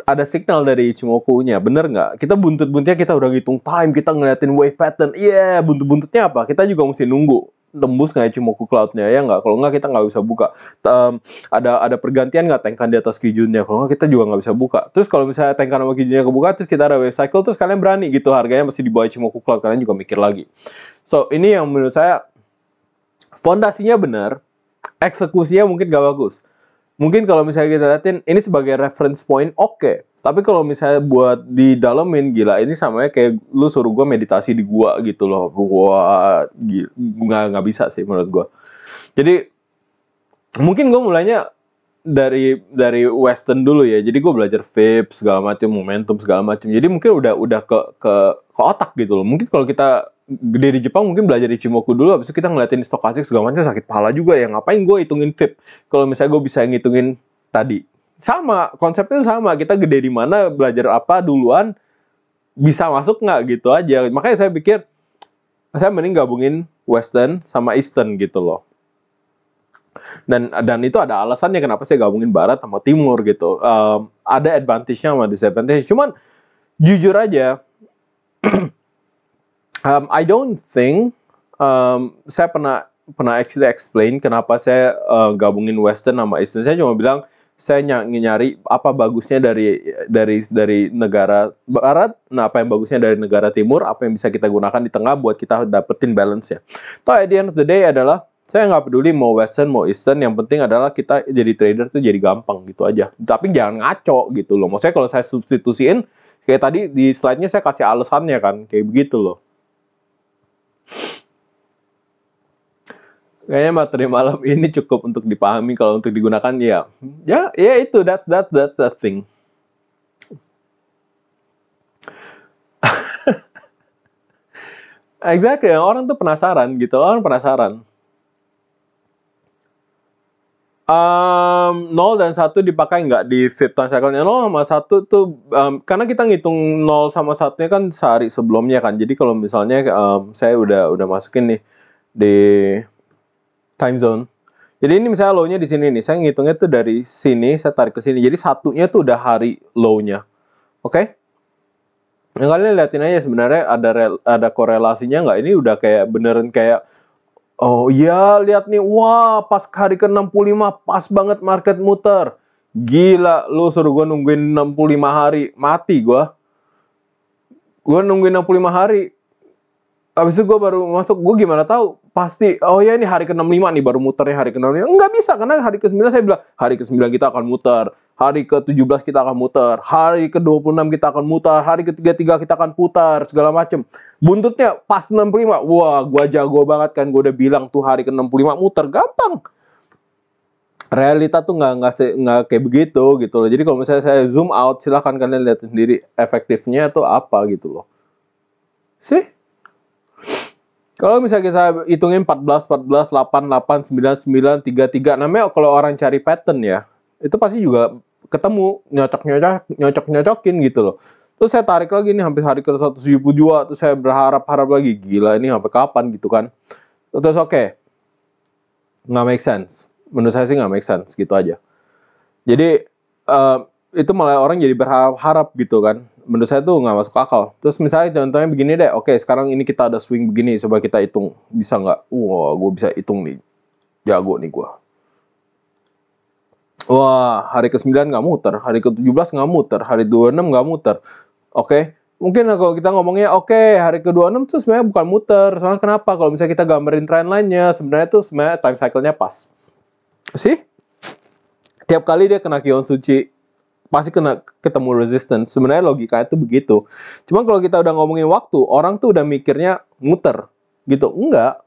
ada signal dari Ichimoku-nya, bener nggak? Kita buntut-buntutnya kita udah ngitung time, kita ngeliatin wave pattern, iya yeah, buntut-buntutnya apa? Kita juga mesti nunggu tembus nggak cuma cloud cloudnya ya nggak kalau nggak kita nggak bisa buka um, ada ada pergantian nggak tengkan di atas kijunnya kalau nggak kita juga nggak bisa buka terus kalau misalnya tengkan sama kijunnya kebuka terus kita ada wave cycle terus kalian berani gitu harganya masih di bawah ke Cloud kalian juga mikir lagi so ini yang menurut saya fondasinya benar eksekusinya mungkin nggak bagus mungkin kalau misalnya kita liatin ini sebagai reference point oke okay tapi kalau misalnya buat di dalamin gila ini samanya kayak lu suruh gua meditasi di gua gitu loh. Gua nggak nggak bisa sih menurut gua. Jadi mungkin gua mulainya dari dari western dulu ya. Jadi gua belajar vape segala macam, momentum segala macam. Jadi mungkin udah udah ke ke ke otak gitu loh. Mungkin kalau kita gede di Jepang mungkin belajar di Cimoku dulu habis itu kita ngeliatin stokastik segala macam sakit pala juga ya ngapain gue hitungin vape kalau misalnya gue bisa ngitungin tadi sama konsepnya sama kita gede di mana belajar apa duluan bisa masuk nggak gitu aja makanya saya pikir saya mending gabungin Western sama Eastern gitu loh dan dan itu ada alasannya kenapa saya gabungin barat sama timur gitu um, ada advantage-nya sama disadvantage cuman jujur aja um, I don't think um, saya pernah pernah actually explain kenapa saya uh, gabungin western sama eastern saya cuma bilang saya nyari, nyari apa bagusnya dari dari dari negara barat, nah apa yang bagusnya dari negara timur, apa yang bisa kita gunakan di tengah buat kita dapetin balance ya. so at the end of the day adalah saya nggak peduli mau western mau eastern, yang penting adalah kita jadi trader tuh jadi gampang gitu aja. Tapi jangan ngaco gitu loh. Maksudnya kalau saya substitusiin kayak tadi di slide-nya saya kasih alasannya kan, kayak begitu loh kayaknya materi malam ini cukup untuk dipahami kalau untuk digunakan ya ya ya itu that's that that's the thing exactly orang tuh penasaran gitu orang penasaran Um, 0 dan satu dipakai nggak di fit time cycle-nya? 0 sama satu tuh, um, karena kita ngitung 0 sama 1-nya kan sehari sebelumnya kan. Jadi kalau misalnya um, saya udah udah masukin nih di time zone. Jadi ini misalnya low-nya di sini nih. Saya ngitungnya tuh dari sini, saya tarik ke sini. Jadi satunya tuh udah hari low-nya. Oke? Okay? Yang kalian liatin aja sebenarnya ada ada korelasinya nggak? Ini udah kayak beneran kayak Oh iya, lihat nih. Wah, pas hari ke-65 pas banget market muter. Gila, lu suruh gue nungguin 65 hari. Mati gue. Gue nungguin 65 hari. Abis itu gue baru masuk, gue gimana tahu pasti, oh ya ini hari ke-65 nih baru muternya hari ke-65. Enggak bisa, karena hari ke-9 saya bilang, hari ke-9 kita akan muter, hari ke-17 kita akan muter, hari ke-26 kita akan muter, hari ke-33 kita akan putar, segala macem. Buntutnya pas 65, wah gue jago banget kan, gue udah bilang tuh hari ke-65 muter, gampang. Realita tuh nggak nggak nggak kayak begitu gitu loh. Jadi kalau misalnya saya zoom out, silahkan kalian lihat sendiri efektifnya tuh apa gitu loh. Sih? Kalau misalnya kita hitungin 14, 14, 8, 8, 9, 9, 3, 3. Namanya kalau orang cari pattern ya, itu pasti juga ketemu nyocok-nyocok, nyocok-nyocokin gitu loh. Terus saya tarik lagi nih hampir hari ke 172, terus saya berharap-harap lagi, gila ini sampai kapan gitu kan. Terus oke, okay. nggak make sense. Menurut saya sih nggak make sense, gitu aja. Jadi, uh, itu malah orang jadi berharap-harap gitu kan menurut saya tuh nggak masuk akal. Terus misalnya contohnya begini deh, oke sekarang ini kita ada swing begini, coba kita hitung bisa nggak? Wah, gue bisa hitung nih, jago nih gue. Wah, hari ke-9 nggak muter, hari ke-17 nggak muter, hari ke 26 nggak muter. Oke, mungkin kalau kita ngomongnya oke okay, hari ke-26 tuh sebenarnya bukan muter. Soalnya kenapa? Kalau misalnya kita gambarin trendline-nya, sebenarnya itu sebenarnya time cycle-nya pas. Sih? Tiap kali dia kena kion suci, pasti kena ketemu resistance. Sebenarnya logika itu begitu. Cuma kalau kita udah ngomongin waktu, orang tuh udah mikirnya muter gitu. Enggak.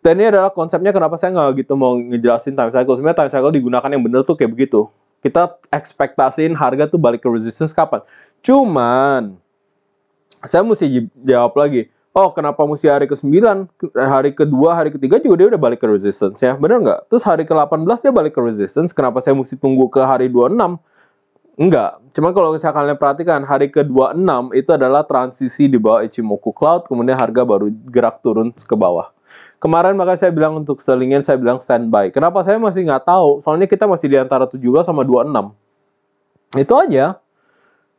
Dan ini adalah konsepnya kenapa saya nggak gitu mau ngejelasin time cycle. Sebenarnya time cycle digunakan yang bener tuh kayak begitu. Kita ekspektasiin harga tuh balik ke resistance kapan. Cuman, saya mesti jawab lagi. Oh, kenapa mesti hari ke-9, hari ke-2, hari ke-3 juga dia udah balik ke resistance ya. Bener nggak? Terus hari ke-18 dia balik ke resistance. Kenapa saya mesti tunggu ke hari 26? Enggak, cuma kalau misalkan kalian perhatikan hari ke-26 itu adalah transisi di bawah Ichimoku Cloud, kemudian harga baru gerak turun ke bawah. Kemarin maka saya bilang untuk selingin, saya bilang standby. Kenapa saya masih nggak tahu? Soalnya kita masih di antara 17 sama 26. Itu aja.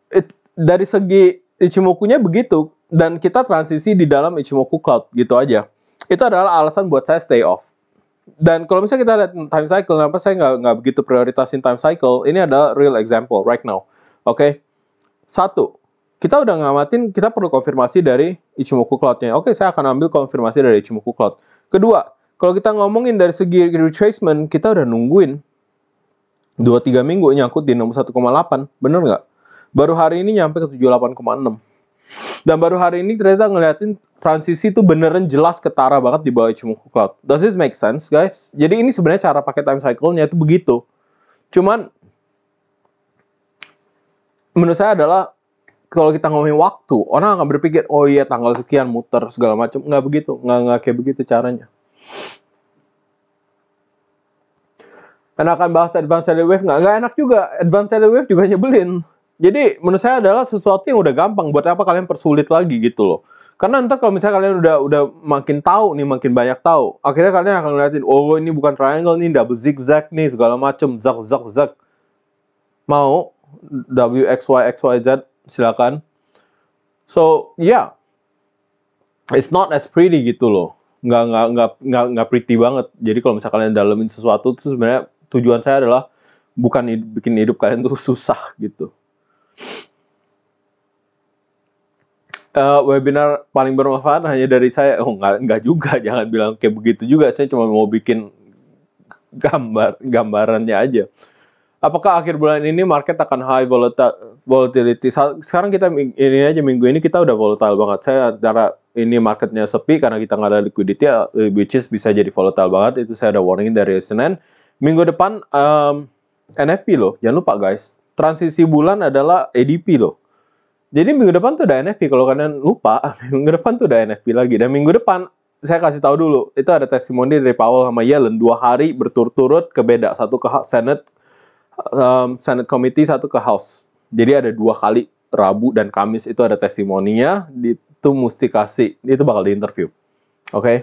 It, dari segi Ichimoku-nya begitu, dan kita transisi di dalam Ichimoku Cloud, gitu aja. Itu adalah alasan buat saya stay off dan kalau misalnya kita lihat time cycle, kenapa saya nggak nggak begitu prioritasin time cycle? Ini ada real example right now. Oke, okay? satu, kita udah ngamatin, kita perlu konfirmasi dari Ichimoku Cloud-nya. Oke, okay, saya akan ambil konfirmasi dari Ichimoku Cloud. Kedua, kalau kita ngomongin dari segi retracement, kita udah nungguin dua tiga minggu nyangkut di nomor satu koma delapan, bener nggak? Baru hari ini nyampe ke tujuh delapan koma enam. Dan baru hari ini ternyata ngeliatin transisi itu beneran jelas ketara banget di bawah Ichimoku Cloud. Does this make sense, guys? Jadi ini sebenarnya cara pakai time cycle-nya itu begitu. Cuman menurut saya adalah kalau kita ngomongin waktu, orang akan berpikir, oh iya tanggal sekian muter segala macam. Nggak begitu, nggak, nggak kayak begitu caranya. Enakan bahas advanced wave nggak? Nggak enak juga. Advanced wave juga nyebelin. Jadi menurut saya adalah sesuatu yang udah gampang. Buat apa kalian persulit lagi gitu loh? Karena nanti kalau misalnya kalian udah udah makin tahu nih, makin banyak tahu, akhirnya kalian akan ngeliatin, oh, oh ini bukan triangle nih, double zigzag nih, segala macem, zak zak zak Mau W X Y X Y Z silakan. So yeah, it's not as pretty gitu loh. Nggak nggak nggak nggak nggak pretty banget. Jadi kalau misalnya kalian dalamin sesuatu, itu sebenarnya tujuan saya adalah bukan bikin hidup kalian tuh susah gitu. Uh, webinar paling bermanfaat hanya dari saya. Oh, enggak, enggak juga. Jangan bilang kayak begitu juga. Saya cuma mau bikin gambar gambarannya aja. Apakah akhir bulan ini market akan high volatility? Sekarang kita ini aja minggu ini kita udah volatile banget. Saya antara ini marketnya sepi karena kita nggak ada liquidity, eh, which is bisa jadi volatile banget. Itu saya ada warning dari Senin. Minggu depan um, NFP loh, jangan lupa guys transisi bulan adalah ADP loh. Jadi minggu depan tuh ada NFP. Kalau kalian lupa, minggu depan tuh ada NFP lagi. Dan minggu depan, saya kasih tahu dulu, itu ada testimoni dari Powell sama Yellen. Dua hari berturut-turut ke beda. Satu ke Senate, um, Senate Committee, satu ke House. Jadi ada dua kali, Rabu dan Kamis itu ada testimoninya. Itu mesti kasih, itu bakal di interview. Oke? Okay?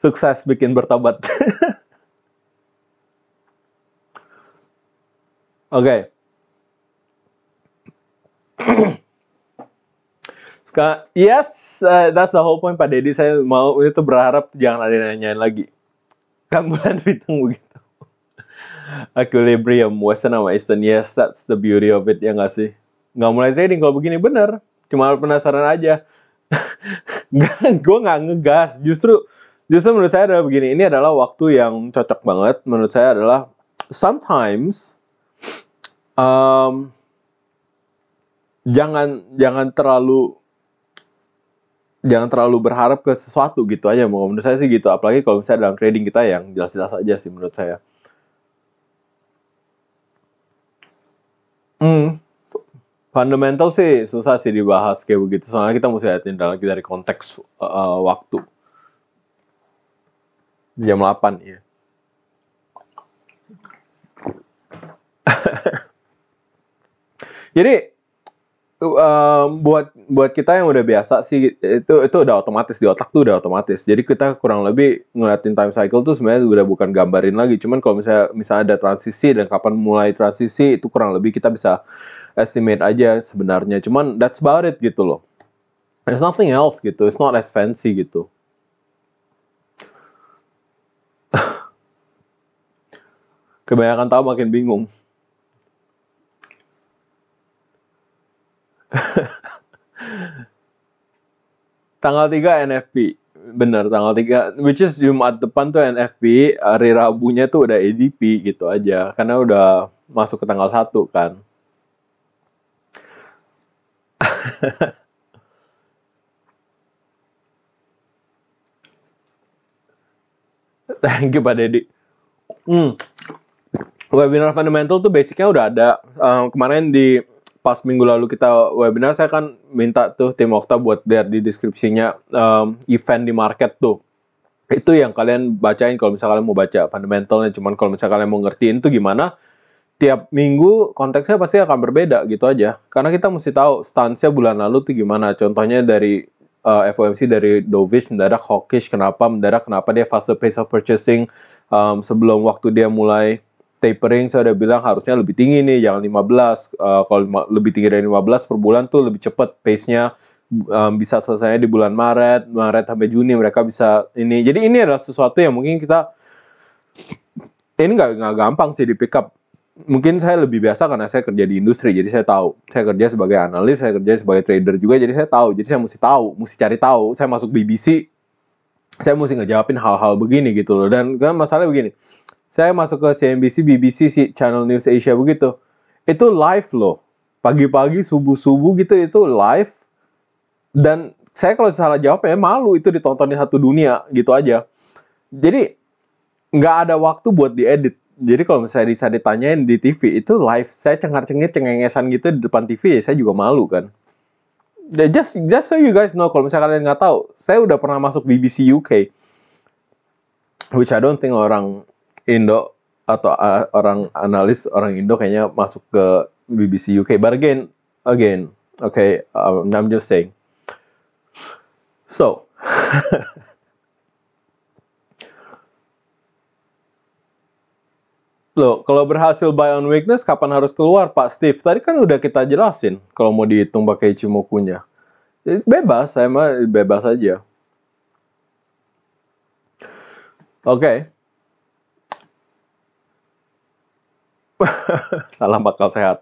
Sukses bikin bertobat. Oke. Okay. yes, uh, that's the whole point Pak Deddy. Saya mau itu berharap jangan ada yang nanyain lagi. Kan bulan begitu. Equilibrium, Western sama Eastern. Yes, that's the beauty of it, ya nggak sih? Nggak mulai trading kalau begini, bener. Cuma penasaran aja. gue nggak ngegas, justru justru menurut saya adalah begini ini adalah waktu yang cocok banget menurut saya adalah sometimes um, jangan jangan terlalu jangan terlalu berharap ke sesuatu gitu aja menurut saya sih gitu apalagi kalau misalnya dalam trading kita yang jelas-jelas aja sih menurut saya hmm fundamental sih susah sih dibahas kayak begitu soalnya kita mesti lihatin dari konteks uh, waktu jam 8 ya. jadi um, buat buat kita yang udah biasa sih itu itu udah otomatis di otak tuh udah otomatis jadi kita kurang lebih ngeliatin time cycle tuh sebenarnya udah bukan gambarin lagi cuman kalau misalnya misalnya ada transisi dan kapan mulai transisi itu kurang lebih kita bisa estimate aja sebenarnya cuman that's about it gitu loh there's nothing else gitu it's not as fancy gitu Kebanyakan tahu makin bingung. tanggal 3 NFP. Bener, tanggal 3. Which is Jumat depan tuh NFP, hari Rabunya tuh udah EDP gitu aja. Karena udah masuk ke tanggal 1 kan. Thank you Pak Deddy. Hmm webinar fundamental tuh basicnya udah ada. Um, kemarin di pas minggu lalu kita webinar, saya kan minta tuh tim Okta buat lihat di deskripsinya um, event di market tuh. Itu yang kalian bacain kalau misalnya kalian mau baca fundamentalnya. Cuman kalau misalnya kalian mau ngertiin tuh gimana, tiap minggu konteksnya pasti akan berbeda gitu aja. Karena kita mesti tahu stance bulan lalu tuh gimana. Contohnya dari uh, eh, FOMC dari dovish mendadak hawkish kenapa mendadak kenapa dia fase pace of purchasing um, sebelum waktu dia mulai tapering saya udah bilang harusnya lebih tinggi nih jangan 15 uh, eh, kalau lebih tinggi dari 15 per bulan tuh lebih cepat pace-nya um, bisa selesai di bulan Maret Maret sampai Juni mereka bisa ini jadi ini adalah sesuatu yang mungkin kita ini nggak nggak gampang sih di pick up mungkin saya lebih biasa karena saya kerja di industri jadi saya tahu saya kerja sebagai analis saya kerja sebagai trader juga jadi saya tahu jadi saya mesti tahu mesti cari tahu saya masuk BBC saya mesti ngejawabin hal-hal begini gitu loh dan kan masalahnya begini saya masuk ke CNBC, BBC, Channel News Asia begitu. Itu live loh. Pagi-pagi, subuh-subuh gitu, itu live. Dan saya kalau salah jawab ya malu itu ditonton di satu dunia gitu aja. Jadi nggak ada waktu buat diedit. Jadi kalau misalnya bisa ditanyain di TV itu live, saya cengar-cengir cengengesan gitu di depan TV ya saya juga malu kan. Ya, just just so you guys know kalau misalnya kalian nggak tahu, saya udah pernah masuk BBC UK. Which I don't think orang Indo atau ah, orang analis orang Indo kayaknya masuk ke BBC UK. But again, again, okay, um, I'm just saying. So, lo kalau berhasil buy on weakness, kapan harus keluar Pak Steve? Tadi kan udah kita jelasin kalau mau dihitung pakai ichimoku eh, Bebas, saya mah bebas aja. Oke. Okay. Salam bakal sehat.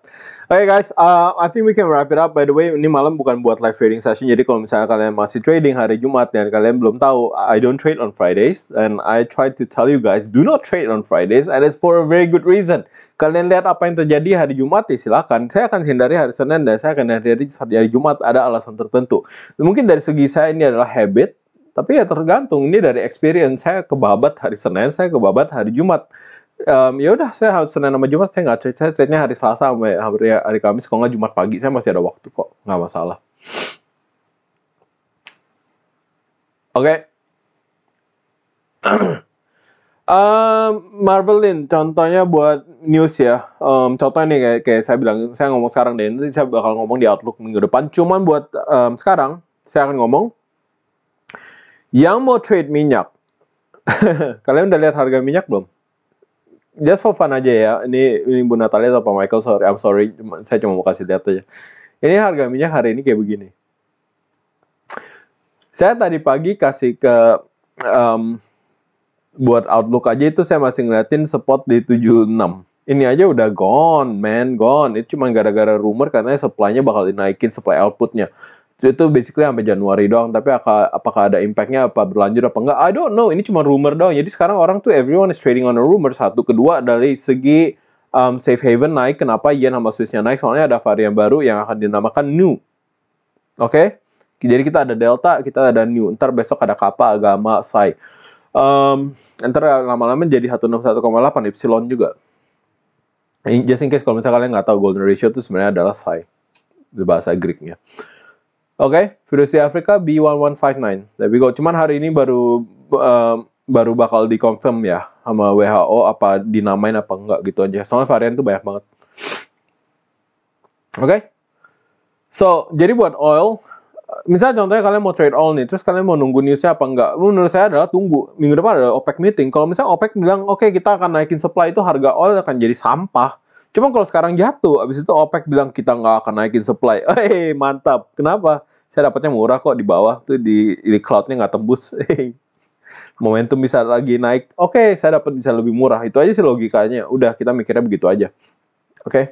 Oke okay guys, uh, I think we can wrap it up. By the way, ini malam bukan buat live trading session. Jadi kalau misalnya kalian masih trading hari Jumat dan kalian belum tahu, I don't trade on Fridays. And I try to tell you guys, do not trade on Fridays. And it's for a very good reason. Kalian lihat apa yang terjadi hari Jumat ya silakan. Saya akan hindari hari Senin dan saya akan hindari hari Jumat. Ada alasan tertentu. Mungkin dari segi saya ini adalah habit. Tapi ya tergantung. Ini dari experience. Saya kebabat hari Senin, saya kebabat hari Jumat um, ya udah saya harus Senin sama Jumat saya nggak trade saya trade nya hari Selasa sampai hari, hari Kamis kalau nggak Jumat pagi saya masih ada waktu kok nggak masalah oke okay. um, Marvelin contohnya buat news ya um, contohnya nih kayak, kayak saya bilang saya ngomong sekarang deh nanti saya bakal ngomong di Outlook minggu depan cuman buat um, sekarang saya akan ngomong yang mau trade minyak kalian udah lihat harga minyak belum just for fun aja ya. Ini ini Bu Natalia atau Pak Michael, sorry, I'm sorry, saya cuma mau kasih lihat aja. Ini harga minyak hari ini kayak begini. Saya tadi pagi kasih ke um, buat outlook aja itu saya masih ngeliatin spot di 76. Ini aja udah gone, man, gone. Itu cuma gara-gara rumor karena supply-nya bakal dinaikin supply outputnya itu basically sampai Januari doang tapi apakah ada impactnya apa berlanjut apa enggak I don't know ini cuma rumor doang jadi sekarang orang tuh everyone is trading on a rumor satu kedua dari segi um, safe haven naik kenapa yen sama Swissnya naik soalnya ada varian baru yang akan dinamakan new oke okay? jadi kita ada delta kita ada new ntar besok ada kapal agama psi um, ntar lama-lama jadi 161,8 epsilon juga just in case kalau misalnya kalian nggak tahu golden ratio itu sebenarnya adalah psi bahasa Greeknya. nya Oke, okay, di Afrika B1159. Tapi kok Cuman hari ini baru uh, baru bakal dikonfirm ya sama WHO apa dinamain apa enggak gitu aja. Soalnya varian itu banyak banget. Oke. Okay? So, jadi buat oil, misalnya contohnya kalian mau trade oil nih, terus kalian mau nunggu newsnya apa enggak? Menurut saya adalah tunggu. Minggu depan ada OPEC meeting. Kalau misalnya OPEC bilang, oke okay, kita akan naikin supply itu harga oil akan jadi sampah Cuma kalau sekarang jatuh, abis itu OPEC bilang kita nggak akan naikin supply. Hei, eh, mantap. Kenapa? Saya dapatnya murah kok di bawah tuh di, di cloudnya nggak tembus. Momentum bisa lagi naik. Oke, okay, saya dapat bisa lebih murah. Itu aja sih logikanya. Udah kita mikirnya begitu aja. Oke.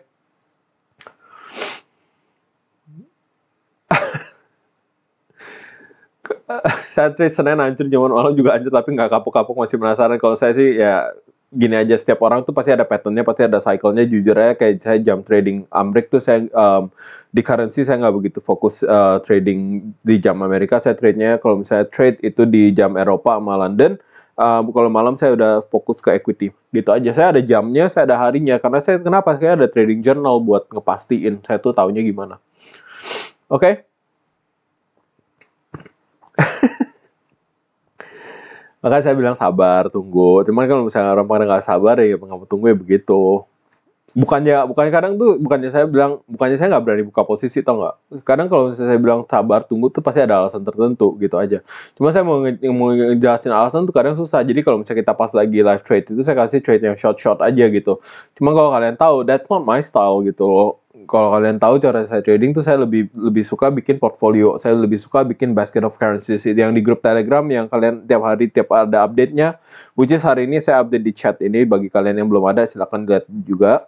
Okay? saya trade Senin hancur, jaman malam juga hancur, tapi nggak kapok-kapok masih penasaran. Kalau saya sih ya gini aja setiap orang tuh pasti ada patternnya pasti ada cyclenya. jujur aja kayak saya jam trading Amrik tuh saya um, di currency saya nggak begitu fokus uh, trading di jam Amerika saya trade-nya kalau misalnya trade itu di jam Eropa sama London uh, kalau malam saya udah fokus ke equity gitu aja saya ada jamnya saya ada harinya karena saya kenapa saya ada trading journal buat ngepastiin saya tuh taunya gimana oke okay? makanya saya bilang sabar tunggu cuman kalau misalnya orang pada nggak sabar ya nggak tunggu ya begitu bukannya bukannya kadang tuh bukannya saya bilang bukannya saya nggak berani buka posisi tau nggak kadang kalau misalnya saya bilang sabar tunggu tuh pasti ada alasan tertentu gitu aja cuma saya mau, nge mau ngejelasin alasan tuh kadang susah jadi kalau misalnya kita pas lagi live trade itu saya kasih trade yang short short aja gitu cuma kalau kalian tahu that's not my style gitu kalau kalian tahu cara saya trading tuh saya lebih lebih suka bikin portfolio saya lebih suka bikin basket of currencies yang di grup telegram yang kalian tiap hari tiap ada update nya which is hari ini saya update di chat ini bagi kalian yang belum ada silahkan lihat juga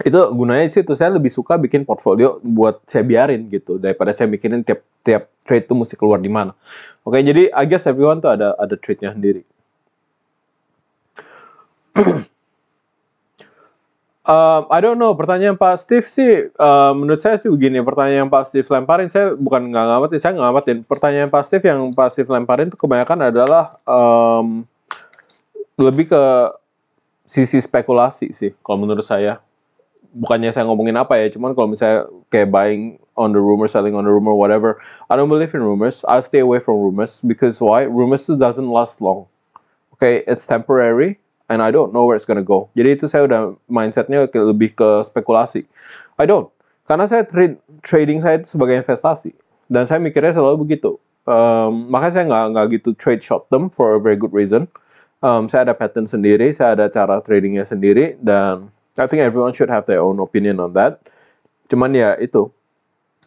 itu gunanya sih tuh saya lebih suka bikin portfolio buat saya biarin gitu daripada saya bikinin tiap tiap trade tuh mesti keluar di mana oke jadi I guess everyone tuh ada ada trade nya sendiri Um, I don't know. Pertanyaan Pak Steve sih, um, menurut saya sih begini. Pertanyaan Pak Steve lemparin, saya bukan nggak ngamatin, saya nggak ngamatin. Pertanyaan Pak Steve yang Pak Steve lemparin itu kebanyakan adalah um, lebih ke sisi spekulasi sih, kalau menurut saya. Bukannya saya ngomongin apa ya, cuman kalau misalnya kayak buying on the rumor, selling on the rumor, whatever. I don't believe in rumors. I stay away from rumors because why? Rumors doesn't last long. Okay, it's temporary and I don't know where it's gonna go. Jadi itu saya udah mindsetnya lebih ke spekulasi. I don't, karena saya trade trading saya itu sebagai investasi dan saya mikirnya selalu begitu. Um, makanya saya nggak nggak gitu trade short term for a very good reason. Um, saya ada pattern sendiri, saya ada cara tradingnya sendiri dan I think everyone should have their own opinion on that. Cuman ya itu.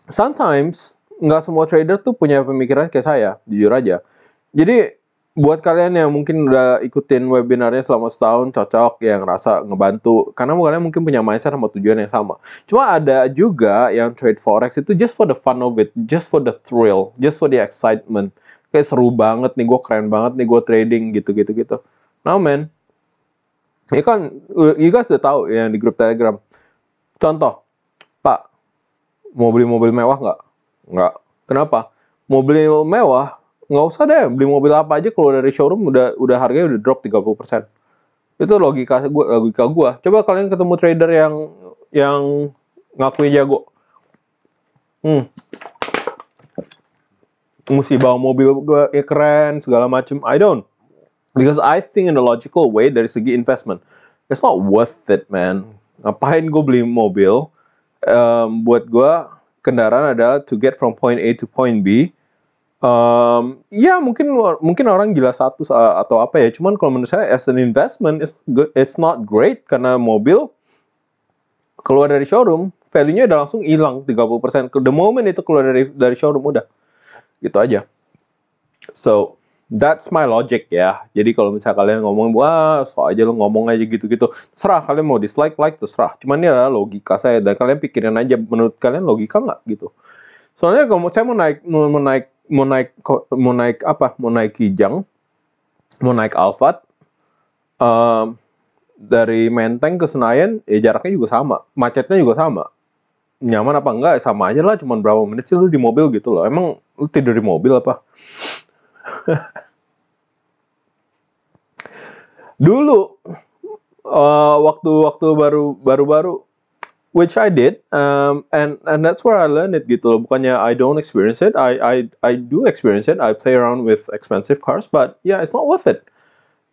Sometimes nggak semua trader tuh punya pemikiran kayak saya, jujur aja. Jadi buat kalian yang mungkin udah ikutin webinarnya selama setahun cocok yang rasa ngebantu karena kalian mungkin punya mindset sama tujuan yang sama cuma ada juga yang trade forex itu just for the fun of it just for the thrill just for the excitement kayak seru banget nih gue keren banget nih gue trading gitu gitu gitu now nah, man ini ya kan you guys udah tahu yang di grup telegram contoh pak mau beli mobil mewah nggak nggak kenapa mau beli mewah nggak usah deh beli mobil apa aja kalau dari showroom udah udah harganya udah drop 30%. Itu logika gue logika gua. Coba kalian ketemu trader yang yang ngakuin jago. Hmm. Mesti bawa mobil gue ya keren segala macam I don't. Because I think in a logical way dari segi investment, it's not worth it, man. Ngapain gue beli mobil? Um, buat gue kendaraan adalah to get from point A to point B um, ya mungkin mungkin orang gila satu eh, atau apa ya cuman kalau menurut saya as an investment it's good, it's not great karena mobil keluar dari showroom value-nya udah langsung hilang 30% the moment itu keluar dari dari showroom udah gitu aja so That's my logic ya. Jadi kalau misalnya kalian ngomong, wah so aja lo ngomong aja gitu-gitu. Serah kalian mau dislike, like, terserah. Cuman ini adalah logika saya. Dan kalian pikirin aja, menurut kalian logika nggak gitu. Soalnya kalau saya mau naik, mau naik mau naik mau naik apa mau naik kijang mau naik Alphard uh, dari Menteng ke Senayan ya jaraknya juga sama macetnya juga sama nyaman apa enggak sama aja lah cuman berapa menit sih lu di mobil gitu loh emang lu tidur di mobil apa dulu waktu uh, eh, waktu, waktu baru baru-baru which I did, um, and and that's where I learned it gitu Bukannya I don't experience it, I I I do experience it. I play around with expensive cars, but yeah, it's not worth it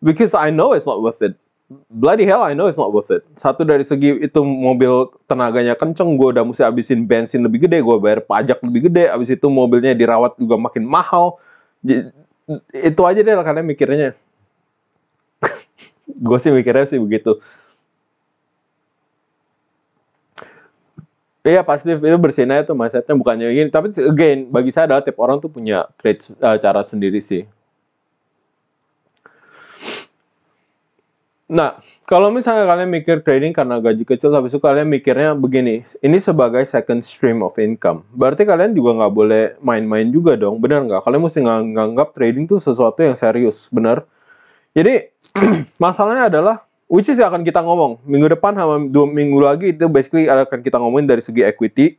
because I know it's not worth it. Bloody hell, I know it's not worth it. Satu dari segi itu mobil tenaganya kenceng, gue udah mesti habisin bensin lebih gede, gue bayar pajak lebih gede, abis itu mobilnya dirawat juga makin mahal. Itu aja deh karena mikirnya. gue sih mikirnya sih begitu. Iya positif itu bersinar itu mindsetnya bukannya gini. Tapi again bagi saya adalah tiap orang tuh punya trade uh, cara sendiri sih. Nah, kalau misalnya kalian mikir trading karena gaji kecil, tapi suka kalian mikirnya begini, ini sebagai second stream of income. Berarti kalian juga nggak boleh main-main juga dong, benar nggak? Kalian mesti nganggap trading tuh sesuatu yang serius, benar? Jadi, masalahnya adalah which is akan kita ngomong minggu depan sama dua minggu lagi itu basically akan kita ngomongin dari segi equity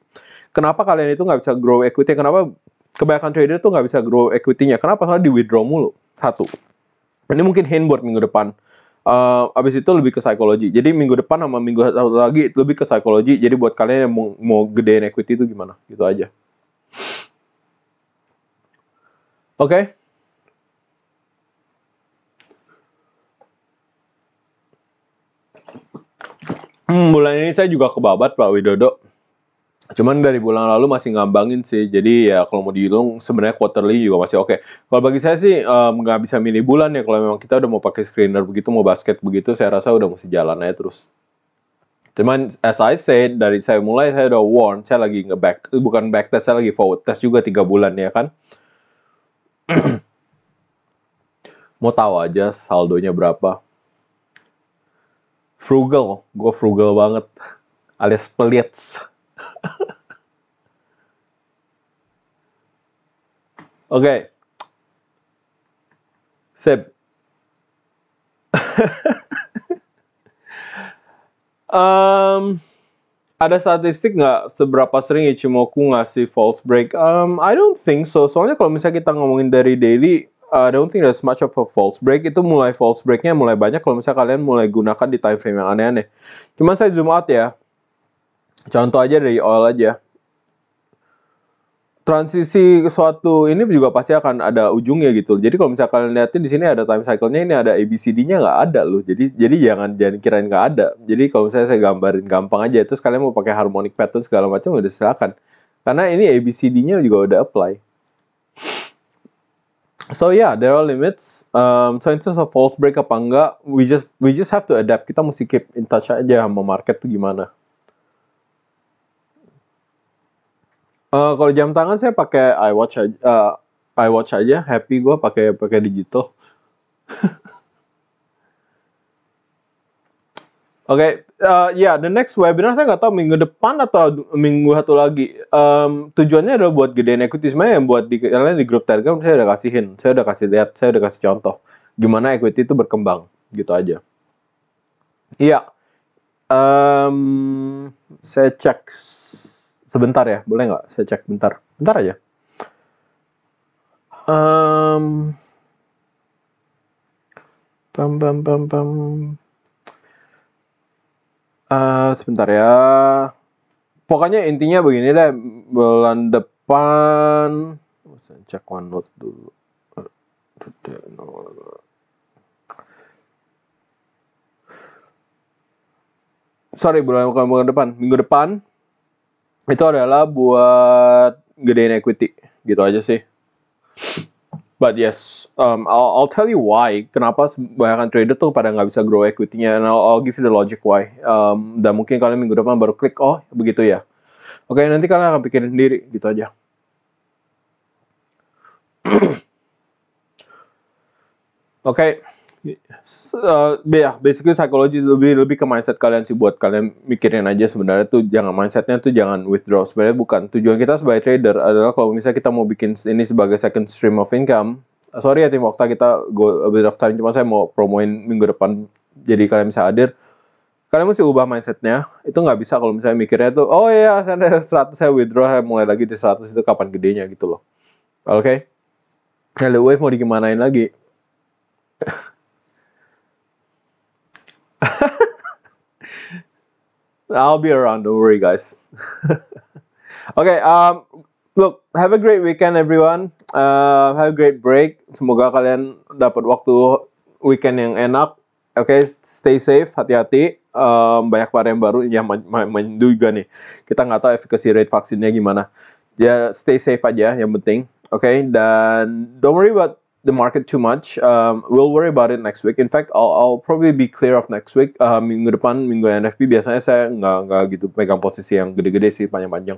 kenapa kalian itu nggak bisa grow equity kenapa kebanyakan trader tuh nggak bisa grow equity-nya kenapa soalnya di withdraw mulu satu ini mungkin handboard buat minggu depan uh, abis itu lebih ke psikologi jadi minggu depan sama minggu satu lagi lebih ke psikologi jadi buat kalian yang mau, mau gedein equity itu gimana gitu aja oke okay? Hmm, bulan ini saya juga kebabat Pak Widodo. Cuman dari bulan lalu masih ngambangin sih. Jadi ya kalau mau dihitung sebenarnya quarterly juga masih oke. Okay. Kalau bagi saya sih nggak um, bisa milih bulan ya. Kalau memang kita udah mau pakai screener begitu, mau basket begitu, saya rasa udah mesti jalan aja terus. Cuman as I said, dari saya mulai saya udah warn, saya lagi nge-back, eh, bukan back test, saya lagi forward test juga tiga bulan ya kan. mau tahu aja saldonya berapa frugal gue frugal banget alias pelit oke okay. sip um, ada statistik nggak seberapa sering Ichimoku ngasih false break? Um, I don't think so. Soalnya kalau misalnya kita ngomongin dari daily, I uh, don't think there's much of a false break. Itu mulai false breaknya mulai banyak kalau misalnya kalian mulai gunakan di time frame yang aneh-aneh. Cuman saya zoom out ya. Contoh aja dari oil aja. Transisi suatu ini juga pasti akan ada ujungnya gitu. Jadi kalau misalnya kalian lihatin di sini ada time cycle-nya, ini ada ABCD-nya nggak ada loh. Jadi jadi jangan jangan kirain nggak ada. Jadi kalau misalnya saya gambarin gampang aja, terus kalian mau pakai harmonic pattern segala macam udah silakan. Karena ini ABCD-nya juga udah apply so yeah, there are limits. Um, so in terms of false break apa enggak, we just we just have to adapt. Kita mesti keep in touch aja sama market tuh gimana. Uh, kalau jam tangan saya pakai iWatch aja, uh, iWatch aja. Happy gue pakai pakai digital. Oke, uh, ya yeah, the next webinar saya nggak tahu minggu depan atau minggu satu lagi. Um, tujuannya adalah buat gedein equity sebenarnya yang buat di kalian di grup Telegram saya udah kasihin, saya udah kasih lihat, saya udah kasih contoh gimana equity itu berkembang gitu aja. Iya. Yeah. Um, saya cek sebentar ya, boleh nggak? Saya cek bentar, bentar aja. Um, pam pam pam pam Eh, sebentar ya. Pokoknya intinya begini deh, bulan depan cek OneNote dulu. Sorry, bulan bukan bulan depan, minggu depan itu adalah buat gedein equity, gitu aja sih. But yes, um, I'll, I'll tell you why. Kenapa sebanyakan trader tuh pada nggak bisa grow equity-nya. And I'll, I'll give you the logic why. Um, dan mungkin kalian minggu depan baru klik, oh begitu ya. Oke, okay, nanti kalian akan pikirin sendiri. Gitu aja. Oke. Okay uh, ya basically psikologi lebih lebih ke mindset kalian sih buat kalian mikirin aja sebenarnya tuh jangan mindsetnya tuh jangan withdraw sebenarnya bukan tujuan kita sebagai trader adalah kalau misalnya kita mau bikin ini sebagai second stream of income eh, sorry ya tim waktu kita go a bit of time cuma saya mau promoin minggu depan jadi kalian bisa hadir kalian mesti ubah mindsetnya itu nggak bisa kalau misalnya mikirnya tuh oh iya saya 100 saya withdraw saya mulai lagi di 100 itu kapan gedenya gitu loh oke okay? Kalau Wave mau digimanain lagi I'll be around. Don't worry, guys. okay. Um, look, have a great weekend, everyone. Uh, have a great break. Semoga kalian dapat waktu weekend yang enak. Oke, okay, stay safe, hati-hati. Um, banyak varian baru yang main juga nih. Kita nggak tahu efekasi rate vaksinnya gimana. Ya, stay safe aja yang penting. Oke, okay? dan don't worry about the market too much. Um, we'll worry about it next week. In fact, I'll, I'll probably be clear of next week. Uh, minggu depan, minggu NFP biasanya saya nggak nggak gitu pegang posisi yang gede-gede sih panjang-panjang.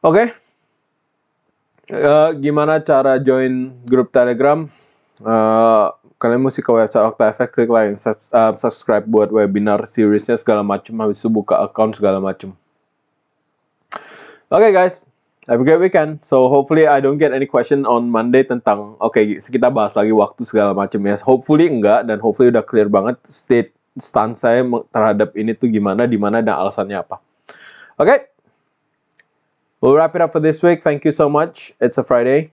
Oke, okay. uh, gimana cara join grup Telegram? Uh, kalian mesti ke website OctaFX, klik like, uh, subscribe buat webinar seriesnya segala macam, habis itu buka account segala macam. Oke okay, guys, have a great weekend. So hopefully I don't get any question on Monday tentang oke okay, kita bahas lagi waktu segala macam ya. Hopefully enggak dan hopefully udah clear banget state stance saya terhadap ini tuh gimana, di mana dan alasannya apa. Oke. Okay. We'll wrap it up for this week. Thank you so much. It's a Friday.